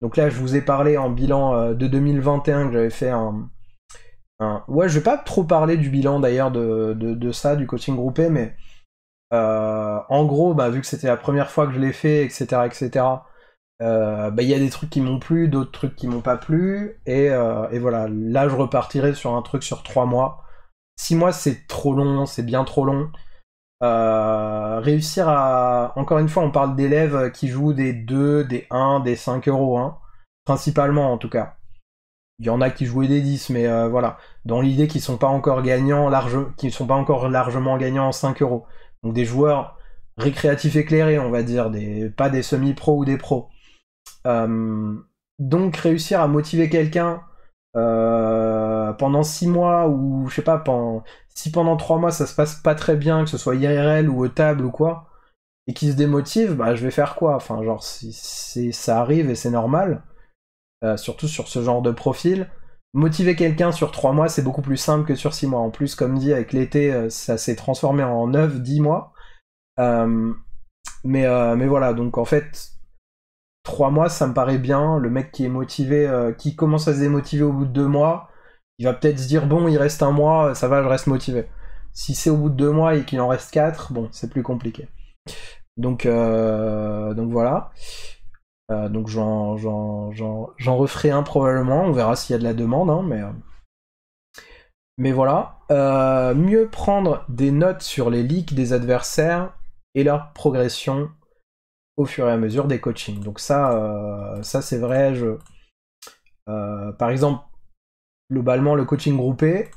Donc là, je vous ai parlé en bilan euh, de 2021 que j'avais fait un, Ouais, je vais pas trop parler du bilan d'ailleurs de, ça, du coaching groupé, mais euh, en gros, bah, vu que c'était la première fois que je l'ai fait, etc., etc., bah, il y a des trucs qui m'ont plu, d'autres trucs qui m'ont pas plu, et, et, voilà, là je repartirai sur un truc sur 3 mois. 6 mois, c'est trop long, c'est bien trop long. Euh, réussir à... Encore une fois, on parle d'élèves qui jouent des 2, des 1, des 5 euros, hein, principalement en tout cas. Il y en a qui jouaient des 10, mais euh, voilà. Dans l'idée qu'ils sont pas encore gagnants, large... qu'ils sont pas encore largement gagnants en 5 euros. Donc des joueurs récréatifs éclairés, on va dire, des... pas des semi-pros ou des pros. Euh... Donc réussir à motiver quelqu'un euh, pendant six mois ou je sais pas, si pendant 3 mois ça se passe pas très bien, que ce soit IRL ou au table ou quoi, et qu'il se démotive, bah je vais faire quoi Enfin, genre, si ça arrive et c'est normal, euh, surtout sur ce genre de profil. Motiver quelqu'un sur 3 mois, c'est beaucoup plus simple que sur six mois. En plus, comme dit, avec l'été, euh, ça s'est transformé en 9, 10 mois. mais voilà, donc en fait, trois mois, ça me paraît bien. Le mec qui est motivé, euh, qui commence à se démotiver au bout de deux mois, il va peut-être se dire bon, il reste un mois, ça va, je reste motivé. Si c'est au bout de deux mois et qu'il en reste quatre, bon, c'est plus compliqué. Donc, euh, donc voilà. Euh, donc j'en, j'en, referai un probablement. On verra s'il y a de la demande, hein, mais. Mais voilà, mieux prendre des notes sur les leaks des adversaires et leur progression au fur et à mesure des coachings. Donc ça, euh, ça c'est vrai. Je, euh, par exemple, globalement, le coaching groupé,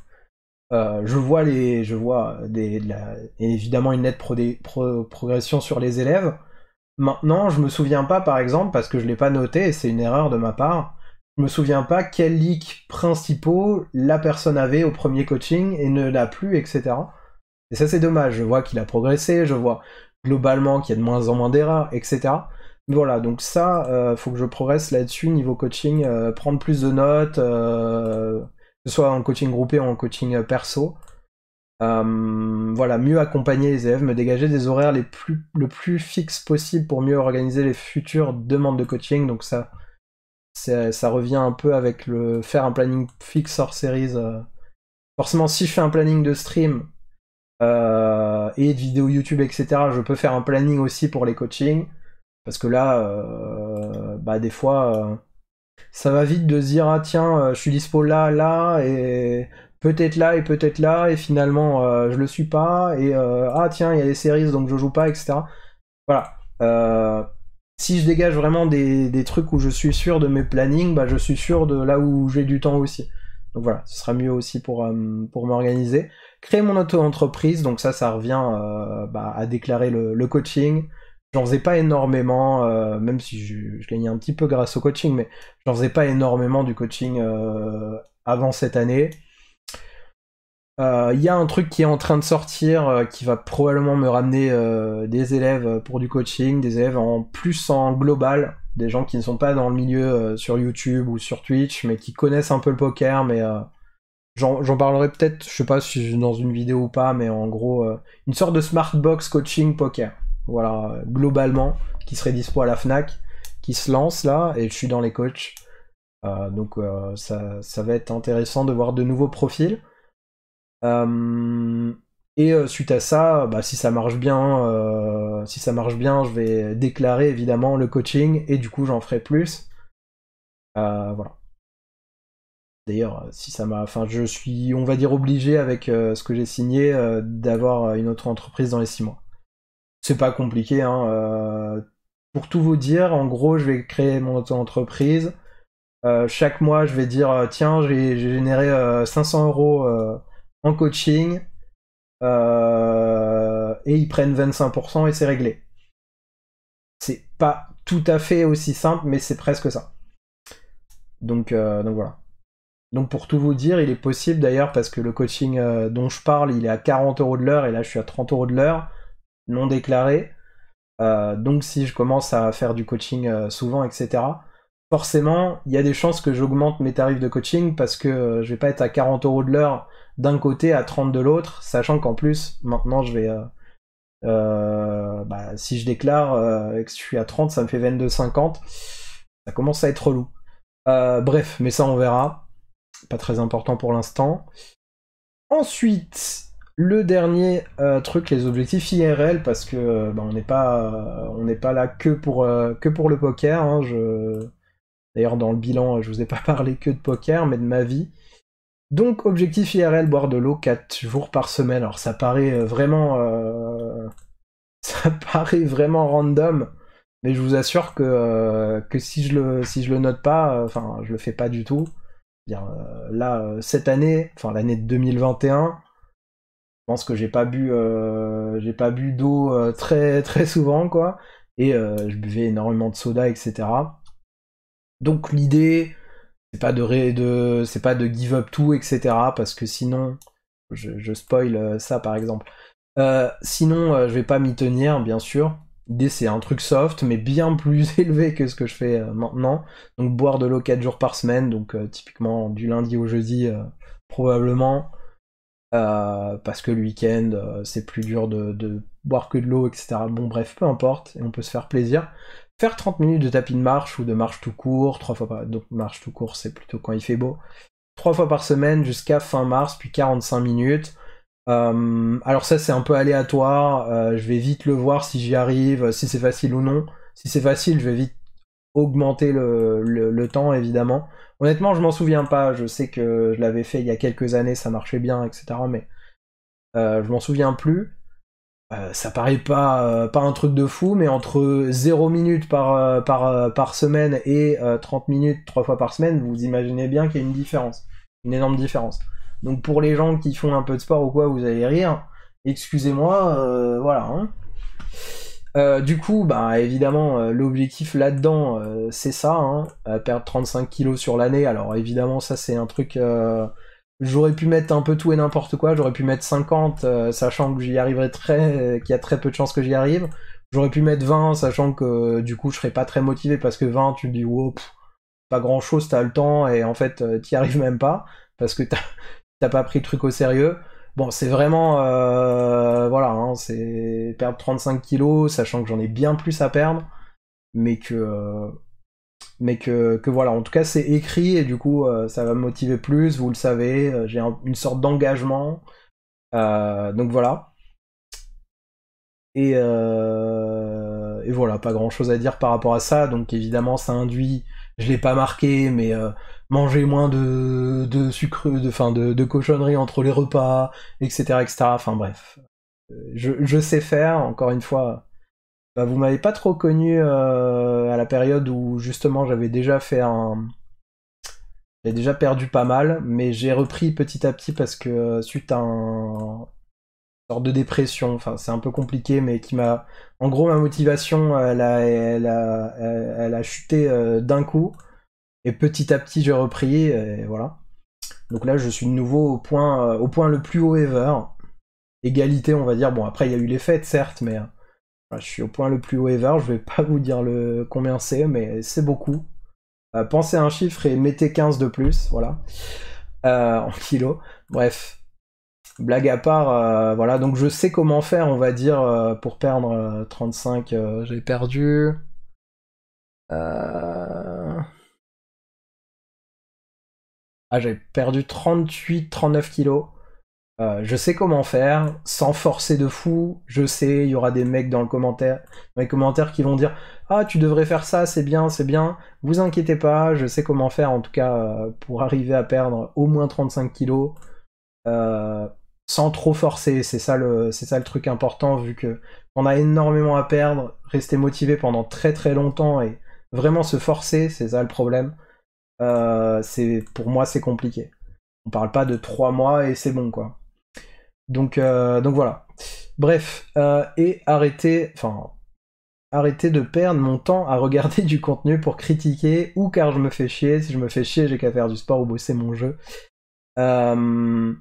euh, je vois, les, je vois des, évidemment une nette pro progression sur les élèves. Maintenant, je me souviens pas, par exemple, parce que je ne l'ai pas noté, et c'est une erreur de ma part, je me souviens pas quels leaks principaux la personne avait au premier coaching et ne l'a plus, etc. Et ça, c'est dommage. Je vois qu'il a progressé, je vois, globalement qu'il y a de moins en moins d'erreurs, etc. voilà, donc ça, il euh, faut que je progresse là-dessus niveau coaching, euh, prendre plus de notes, euh, que ce soit en coaching groupé ou en coaching perso. voilà, mieux accompagner les élèves, me dégager des horaires les plus, le plus fixe possible pour mieux organiser les futures demandes de coaching. Donc ça, ça revient un peu avec le faire un planning fixe hors series. Forcément, si je fais un planning de stream, euh, et de vidéos YouTube, etc. Je peux faire un planning aussi pour les coachings. Parce que là, euh, bah, des fois, euh, ça va vite de se dire ah tiens, je suis dispo là, là, et peut-être là et peut-être là, et finalement je le suis pas, et ah tiens, il y a les séries donc je joue pas, etc. Voilà. si je dégage vraiment des, des, trucs où je suis sûr de mes plannings, bah, je suis sûr de là où j'ai du temps aussi. Donc voilà, ce sera mieux aussi euh, pour, m'organiser. Créer mon auto-entreprise, donc ça, ça revient euh, bah, à déclarer le, coaching. J'en faisais pas énormément, euh, même si je, je, gagnais un petit peu grâce au coaching, mais j'en faisais pas énormément du coaching avant cette année. Il y a un truc qui est en train de sortir qui va probablement me ramener des élèves pour du coaching, des élèves en plus en global, des gens qui ne sont pas dans le milieu euh, sur YouTube ou sur Twitch, mais qui connaissent un peu le poker, mais euh, j'en parlerai peut-être, je sais pas si dans une vidéo ou pas, mais en gros, euh, une sorte de smart box coaching poker, voilà, globalement, qui serait dispo à la FNAC, qui se lance là, et je suis dans les coachs. donc ça, ça, va être intéressant de voir de nouveaux profils. Et euh, suite à ça, bah, si ça marche bien, euh, si ça marche bien, je vais déclarer évidemment le coaching et du coup j'en ferai plus. Euh, voilà. D'ailleurs, si ça m'a, enfin, je suis, on va dire obligé avec ce que j'ai signé d'avoir une autre entreprise dans les six mois. C'est pas compliqué. Hein, pour tout vous dire, en gros, je vais créer mon autre entreprise. chaque mois, je vais dire tiens, j'ai généré 500 euros en coaching euh, et ils prennent 25% et c'est réglé. C'est pas tout à fait aussi simple, mais c'est presque ça. Donc, euh, voilà. Donc pour tout vous dire, il est possible d'ailleurs, parce que le coaching euh, dont je parle, il est à 40 euros de l'heure, et là je suis à 30 euros de l'heure, non déclaré. donc si je commence à faire du coaching souvent, etc., forcément, il y a des chances que j'augmente mes tarifs de coaching, parce que je vais pas être à 40 euros de l'heure d'un côté à 30 de l'autre, sachant qu'en plus, maintenant, je vais. Euh, euh, bah, si je déclare euh, que je suis à 30, ça me fait 22,50. Ça commence à être relou. bref, mais ça, on verra. Pas très important pour l'instant. Ensuite, le dernier truc, les objectifs IRL, parce que bah, on n'est pas, on pas là que pour, que pour le poker. Hein. D'ailleurs, dans le bilan, je vous ai pas parlé que de poker, mais de ma vie. Donc objectif IRL, boire de l'eau 4 jours par semaine. Alors ça paraît euh, vraiment... Euh, ça paraît vraiment random. Mais je vous assure que, euh, que si, je le, si je le note pas, enfin je le fais pas du tout. là, cette année, enfin l'année de 2021, je pense que j'ai pas bu pas bu d'eau très très souvent quoi et je buvais énormément de soda etc donc l'idée c'est pas de, c'est pas de give up tout, etc. Parce que sinon, je, je spoil euh, ça par exemple. Euh, sinon, euh, je vais pas m'y tenir, bien sûr. L'idée, c'est un truc soft, mais bien plus élevé que ce que je fais maintenant. Donc, boire de l'eau 4 jours par semaine, donc typiquement du lundi au jeudi, probablement. parce que le week-end, c'est plus dur de, de, boire que de l'eau, etc. Bon, bref, peu importe, et on peut se faire plaisir faire 30 minutes de tapis de marche ou de marche tout court, trois fois par... donc marche tout court c'est plutôt quand il fait beau, trois fois par semaine jusqu'à fin mars, puis 45 minutes. Euh, alors ça c'est un peu aléatoire, euh, je vais vite le voir si j'y arrive, si c'est facile ou non. Si c'est facile, je vais vite augmenter le, temps évidemment. Honnêtement, je m'en souviens pas, je sais que je l'avais fait il y a quelques années, ça marchait bien, etc. Mais euh, je m'en souviens plus. Euh, ça paraît pas, euh, pas un truc de fou, mais entre 0 minutes par, euh, par, semaine et 30 minutes 3 fois par semaine, vous imaginez bien qu'il y a une différence, une énorme différence. Donc pour les gens qui font un peu de sport ou quoi, vous allez rire, excusez-moi, voilà. Hein. du coup, bah évidemment, l'objectif là-dedans, c'est ça, hein. perdre 35 kilos sur l'année. Alors évidemment, ça c'est un truc J'aurais pu mettre un peu tout et n'importe quoi, j'aurais pu mettre 50, euh, sachant que j'y arriverai très, qu'il y a très peu de chances que j'y arrive. J'aurais pu mettre 20, sachant que euh, du coup je serais pas très motivé parce que 20, tu te dis, wow, pas grand chose, t'as le temps et en fait euh, t'y arrives même pas parce que t'as pas pris le truc au sérieux. Bon, c'est vraiment. voilà, hein, c'est perdre 35 kilos, sachant que j'en ai bien plus à perdre, mais que mais que, voilà, en tout cas c'est écrit et du coup euh, ça va me motiver plus, vous le savez, euh, j'ai une sorte d'engagement. Euh, donc voilà. Et, voilà, pas grand chose à dire par rapport à ça. Donc évidemment ça induit, je l'ai pas marqué, mais manger moins de, de sucre, de, fin de, de cochonneries entre les repas, etc. etc. Enfin bref. je sais faire, encore une fois, bah, vous m'avez pas trop connu euh, à la période où justement j'avais déjà fait un. J'ai déjà perdu pas mal, mais j'ai repris petit à petit parce que euh, suite à un sorte de dépression, enfin c'est un peu compliqué, mais qui m'a. En gros, ma motivation, elle a, elle a, elle a chuté euh, d'un coup, et petit à petit j'ai repris, et voilà. Donc là, je suis de nouveau au point, au point le plus haut ever. Égalité, on va dire. Bon, après, il y a eu les fêtes, certes, mais je suis au point le plus haut ever, je vais pas vous dire le combien c'est, mais c'est beaucoup. Euh, pensez à un chiffre et mettez 15 de plus, voilà. Euh, en kilos. Bref. Blague à part, euh, voilà, donc je sais comment faire, on va dire, pour perdre 35, j'ai perdu. Ah, j'ai perdu 38, 39 kilos. Euh, je sais comment faire, sans forcer de fou. Je sais, il y aura des mecs dans, le commentaire, les commentaires qui vont dire Ah, tu devrais faire ça, c'est bien, c'est bien. Vous inquiétez pas, je sais comment faire, en tout cas, euh, pour arriver à perdre au moins 35 kilos. Euh, sans trop forcer, c'est ça, le, truc important, vu que on a énormément à perdre, rester motivé pendant très très longtemps et vraiment se forcer, c'est ça le problème. pour moi, c'est compliqué. On parle pas de 3 mois et c'est bon, quoi. Donc, euh, donc voilà. Bref, euh, et arrêtez, enfin, arrêtez de perdre mon temps à regarder du contenu pour critiquer ou car je me fais chier. Si je me fais chier, j'ai qu'à faire du sport ou bosser mon jeu. Euh,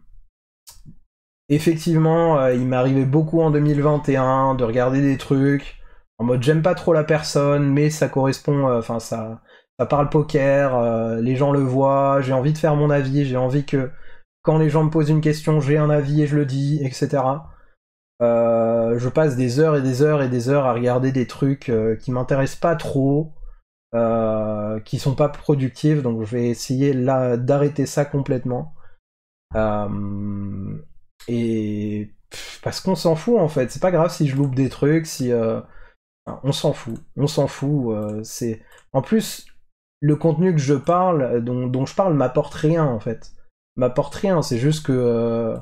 effectivement, il m'arrivait beaucoup en 2021 de regarder des trucs en mode j'aime pas trop la personne, mais ça correspond, enfin, ça, ça parle poker, les gens le voient, j'ai envie de faire mon avis, j'ai envie que quand les gens me posent une question, j'ai un avis et je le dis, etc. Euh, je passe des heures et des heures et des heures à regarder des trucs euh, qui m'intéressent pas trop, qui euh, qui sont pas productifs, donc je vais essayer là d'arrêter ça complètement. et parce qu'on s'en fout en fait, c'est pas grave si je loupe des trucs, si on s'en fout, on s'en fout. c'est en plus le contenu que je parle, dont je parle, m'apporte rien en fait m'apporte rien. C'est juste que. Euh,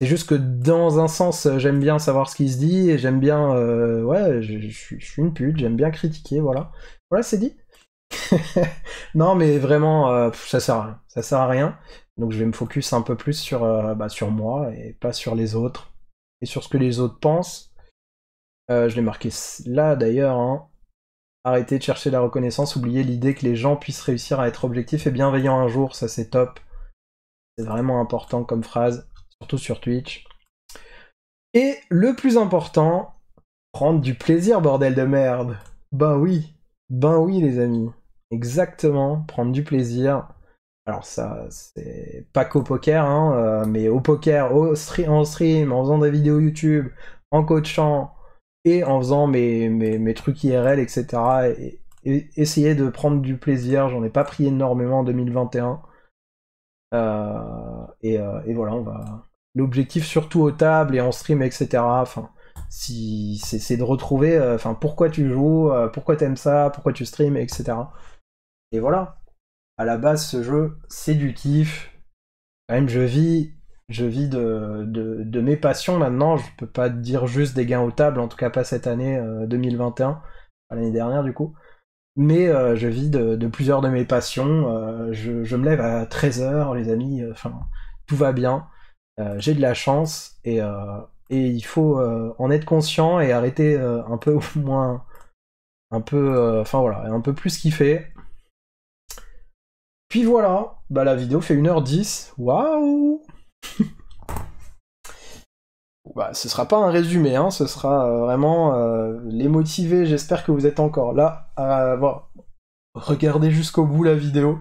c'est juste que dans un sens, j'aime bien savoir ce qui se dit, et j'aime bien. Euh, ouais, je, suis une pute, j'aime bien critiquer, voilà. Voilà, c'est dit. non, mais vraiment, euh, ça sert à rien. Ça sert à rien. Donc je vais me focus un peu plus sur, bah, sur moi et pas sur les autres. Et sur ce que les autres pensent. je l'ai marqué là d'ailleurs. Hein. Arrêtez de chercher la reconnaissance, oubliez l'idée que les gens puissent réussir à être objectifs et bienveillants un jour, ça c'est top vraiment important comme phrase, surtout sur Twitch. Et le plus important, prendre du plaisir, bordel de merde. Ben oui, ben oui les amis. Exactement, prendre du plaisir. Alors ça, c'est pas qu'au poker, hein, euh, mais au poker, au stream, en stream, en faisant des vidéos YouTube, en coachant et en faisant mes, mes, trucs IRL, etc. et, essayer de prendre du plaisir. J'en ai pas pris énormément en 2021. Euh, euh, et, voilà, on va. L'objectif surtout au table et en stream, etc. Enfin, si c'est de retrouver, euh, enfin, pourquoi tu joues, pourquoi t'aimes ça, pourquoi tu stream, etc. Et voilà. À la base, ce jeu, c'est du kiff. Quand même, je vis je vis de, mes passions maintenant. Je peux pas dire juste des gains au table en tout cas pas cette année 2021, l'année dernière du coup mais euh, je vis de, plusieurs de mes passions. Euh, je, me lève à 13h, les amis, euh, enfin, tout va bien. J'ai de la chance et, il faut en être conscient et arrêter un peu moins. Un peu. Enfin voilà, un peu plus kiffer. Puis voilà, bah, la vidéo fait 1h10. Waouh! Bah, ce sera pas un résumé, hein, ce sera euh, vraiment euh, les motiver. J'espère que vous êtes encore là à avoir regardé jusqu'au bout la vidéo.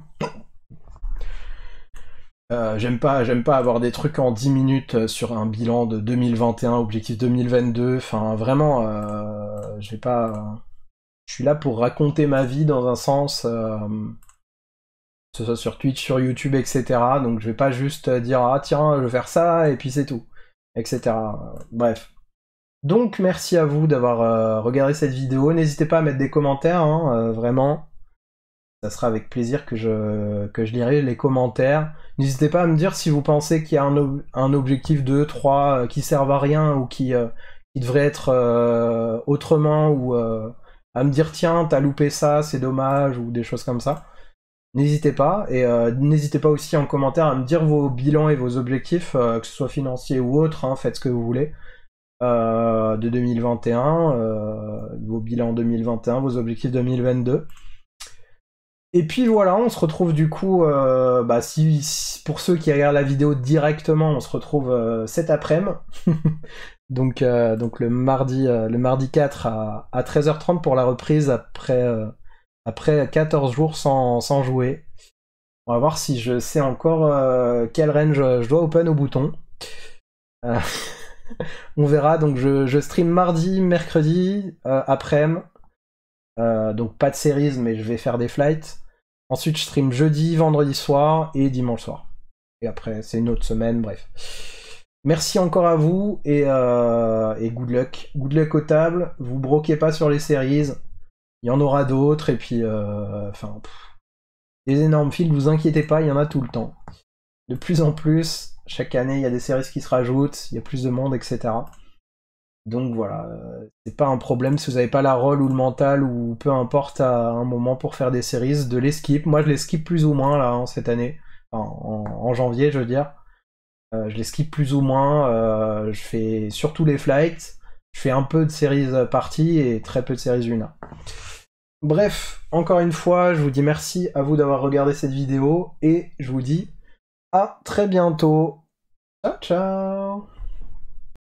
Euh, j'aime pas, j'aime pas avoir des trucs en 10 minutes sur un bilan de 2021, objectif 2022. Enfin, vraiment, je vais pas. je suis là pour raconter ma vie dans un sens, que ce soit sur Twitch, sur YouTube, etc. Donc, je vais pas juste dire ah tiens, je vais faire ça et puis c'est tout etc. Bref. Donc merci à vous d'avoir euh, regardé cette vidéo. N'hésitez pas à mettre des commentaires, hein, euh, vraiment. Ça sera avec plaisir que je, que je lirai les commentaires. N'hésitez pas à me dire si vous pensez qu'il y a un, objectif 2, 3 euh, qui servent à rien ou qui, qui devrait être autrement ou à me dire tiens, t'as loupé ça, c'est dommage ou des choses comme ça. N'hésitez pas et euh, n'hésitez pas aussi en commentaire à me dire vos bilans et vos objectifs, euh, que ce soit financier ou autre, hein, faites ce que vous voulez, euh, de 2021, vos bilans 2021, vos objectifs 2022. Et puis voilà, on se retrouve du coup, bah, si, pour ceux qui regardent la vidéo directement, on se retrouve cet après-midi, donc, le, mardi, le mardi 4 à, à, 13h30 pour la reprise après après 14 jours sans, jouer. On va voir si je sais encore euh, quel range euh, je dois open au bouton. Euh, on verra. Donc je, stream mardi, mercredi, après-midi. donc pas de séries, mais je vais faire des flights. Ensuite, je stream jeudi, vendredi soir et dimanche soir. Et après, c'est une autre semaine, bref. Merci encore à vous et, et good luck. Good luck au table. Vous broquez pas sur les séries il y en aura d'autres, et puis, euh, enfin, des énormes films, vous inquiétez pas, il y en a tout le temps. De plus en plus, chaque année, il y a des séries qui se rajoutent, il y a plus de monde, etc. Donc voilà, euh, c'est pas un problème si vous n'avez pas la rôle ou le mental ou peu importe à un moment pour faire des séries, de les skip. Moi, je les skip plus ou moins là en cette année, en, janvier, je veux dire. Euh, je les skip plus ou moins. je fais surtout les flights. Je fais un peu de séries parties et très peu de séries une. Bref, encore une fois, je vous dis merci à vous d'avoir regardé cette vidéo et je vous dis à très bientôt. Ciao ciao